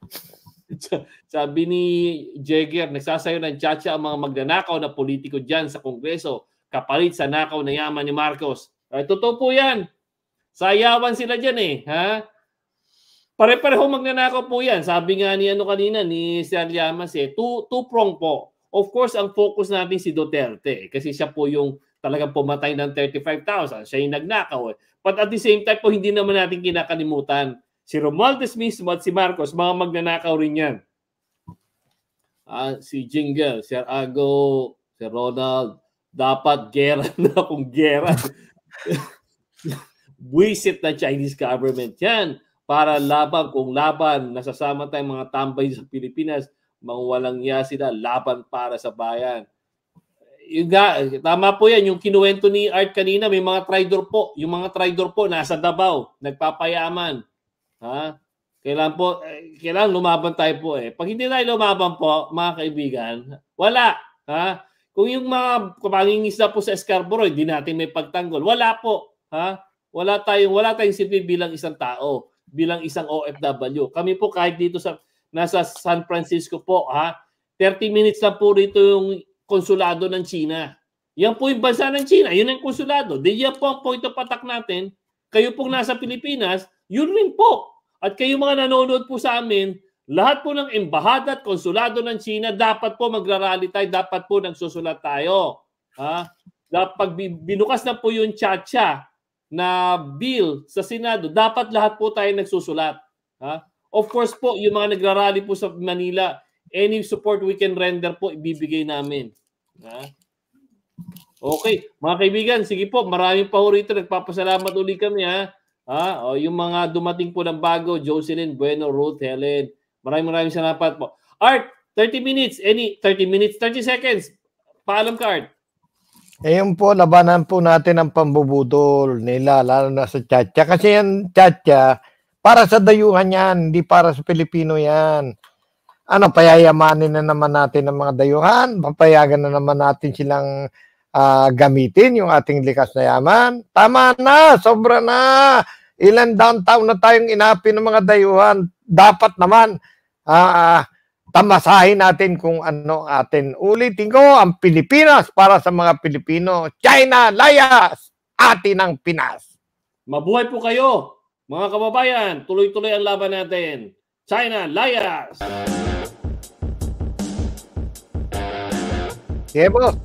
Sabi ni Jagger, nagsasayo ng chacha ang mga magnanakaw na politiko dyan sa Kongreso kapalit sa nakaw na yaman ni Marcos. Ay, totoo po yan. Sayawan sila dyan eh. Ha? Pare-pareho magnanakaw po yan. Sabi nga ni ano kanina, ni Sir Llamas eh, two, two prong po. Of course, ang focus natin si Duterte eh, kasi siya po yung talagang pumatay ng 35,000. Siya yung nagnakaw eh. But at the same time po, hindi naman natin kinakalimutan si Romualdez mismo at si Marcos, mga magnanakaw rin yan. Ah, si Jingle, Sir Ago, Sir Ronald, dapat gera na kung gera. Buisit na Chinese government yan para laban kung laban nasasama tayong mga tambay sa Pilipinas mangwalang ya sila laban para sa bayan yung ga, tama po yan yung kinuwento ni Art kanina may mga trader po yung mga trader po nasa Davao nagpapayaman ha kailan po eh, kailan lumaban tayo po eh pag hindi tayo lumaban po mga kaibigan wala ha kung yung mga pangingisda po sa Scarborough, hindi natin may pagtanggol. Wala po. Ha? Wala tayong, wala tayong silbi bilang isang tao, bilang isang OFW. Kami po kahit dito sa, nasa San Francisco po, ha? 30 minutes lang po rito yung konsulado ng China. Yan po yung bansa ng China, yun ang konsulado. Di yan po ang point of attack natin. Kayo pong nasa Pilipinas, yun rin po. At kayo mga nanonood po sa amin, lahat po ng embahada at konsulado ng China, dapat po magrarally tayo, dapat po nagsusulat tayo. Ha? Dapat binukas na po yung chacha na bill sa Senado, dapat lahat po tayo nagsusulat. Ha? Of course po, yung mga nagrarally po sa Manila, any support we can render po, ibibigay namin. Ha? Okay, mga kaibigan, sige po, maraming pa ho rito. Nagpapasalamat uli kami ha. Ha? O, yung mga dumating po ng bago, Jocelyn Bueno, Ruth, Helen, Maraming maraming salamat po. Art, 30 minutes. Any 30 minutes, 30 seconds. Paalam ka, Art. Ayun po, labanan po natin ang pambubudol nila, lalo na sa Chacha. Kasi yan, Chacha, para sa dayuhan yan, hindi para sa Pilipino yan. Ano, payayamanin na naman natin ang mga dayuhan, papayagan na naman natin silang uh, gamitin yung ating likas na yaman. Tama na, sobra na. Ilan downtown na tayong inapin ng mga dayuhan. Dapat naman, uh, tamasahin natin kung ano atin. Ulitin ko, ang Pilipinas para sa mga Pilipino. China, layas! Atin ang Pinas. Mabuhay po kayo, mga kababayan. Tuloy-tuloy ang laban natin. China, layas! Sige, boss.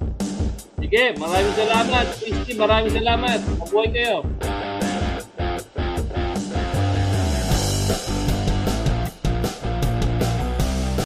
Sige, maraming salamat. Christy, maraming salamat. Mabuhay kayo.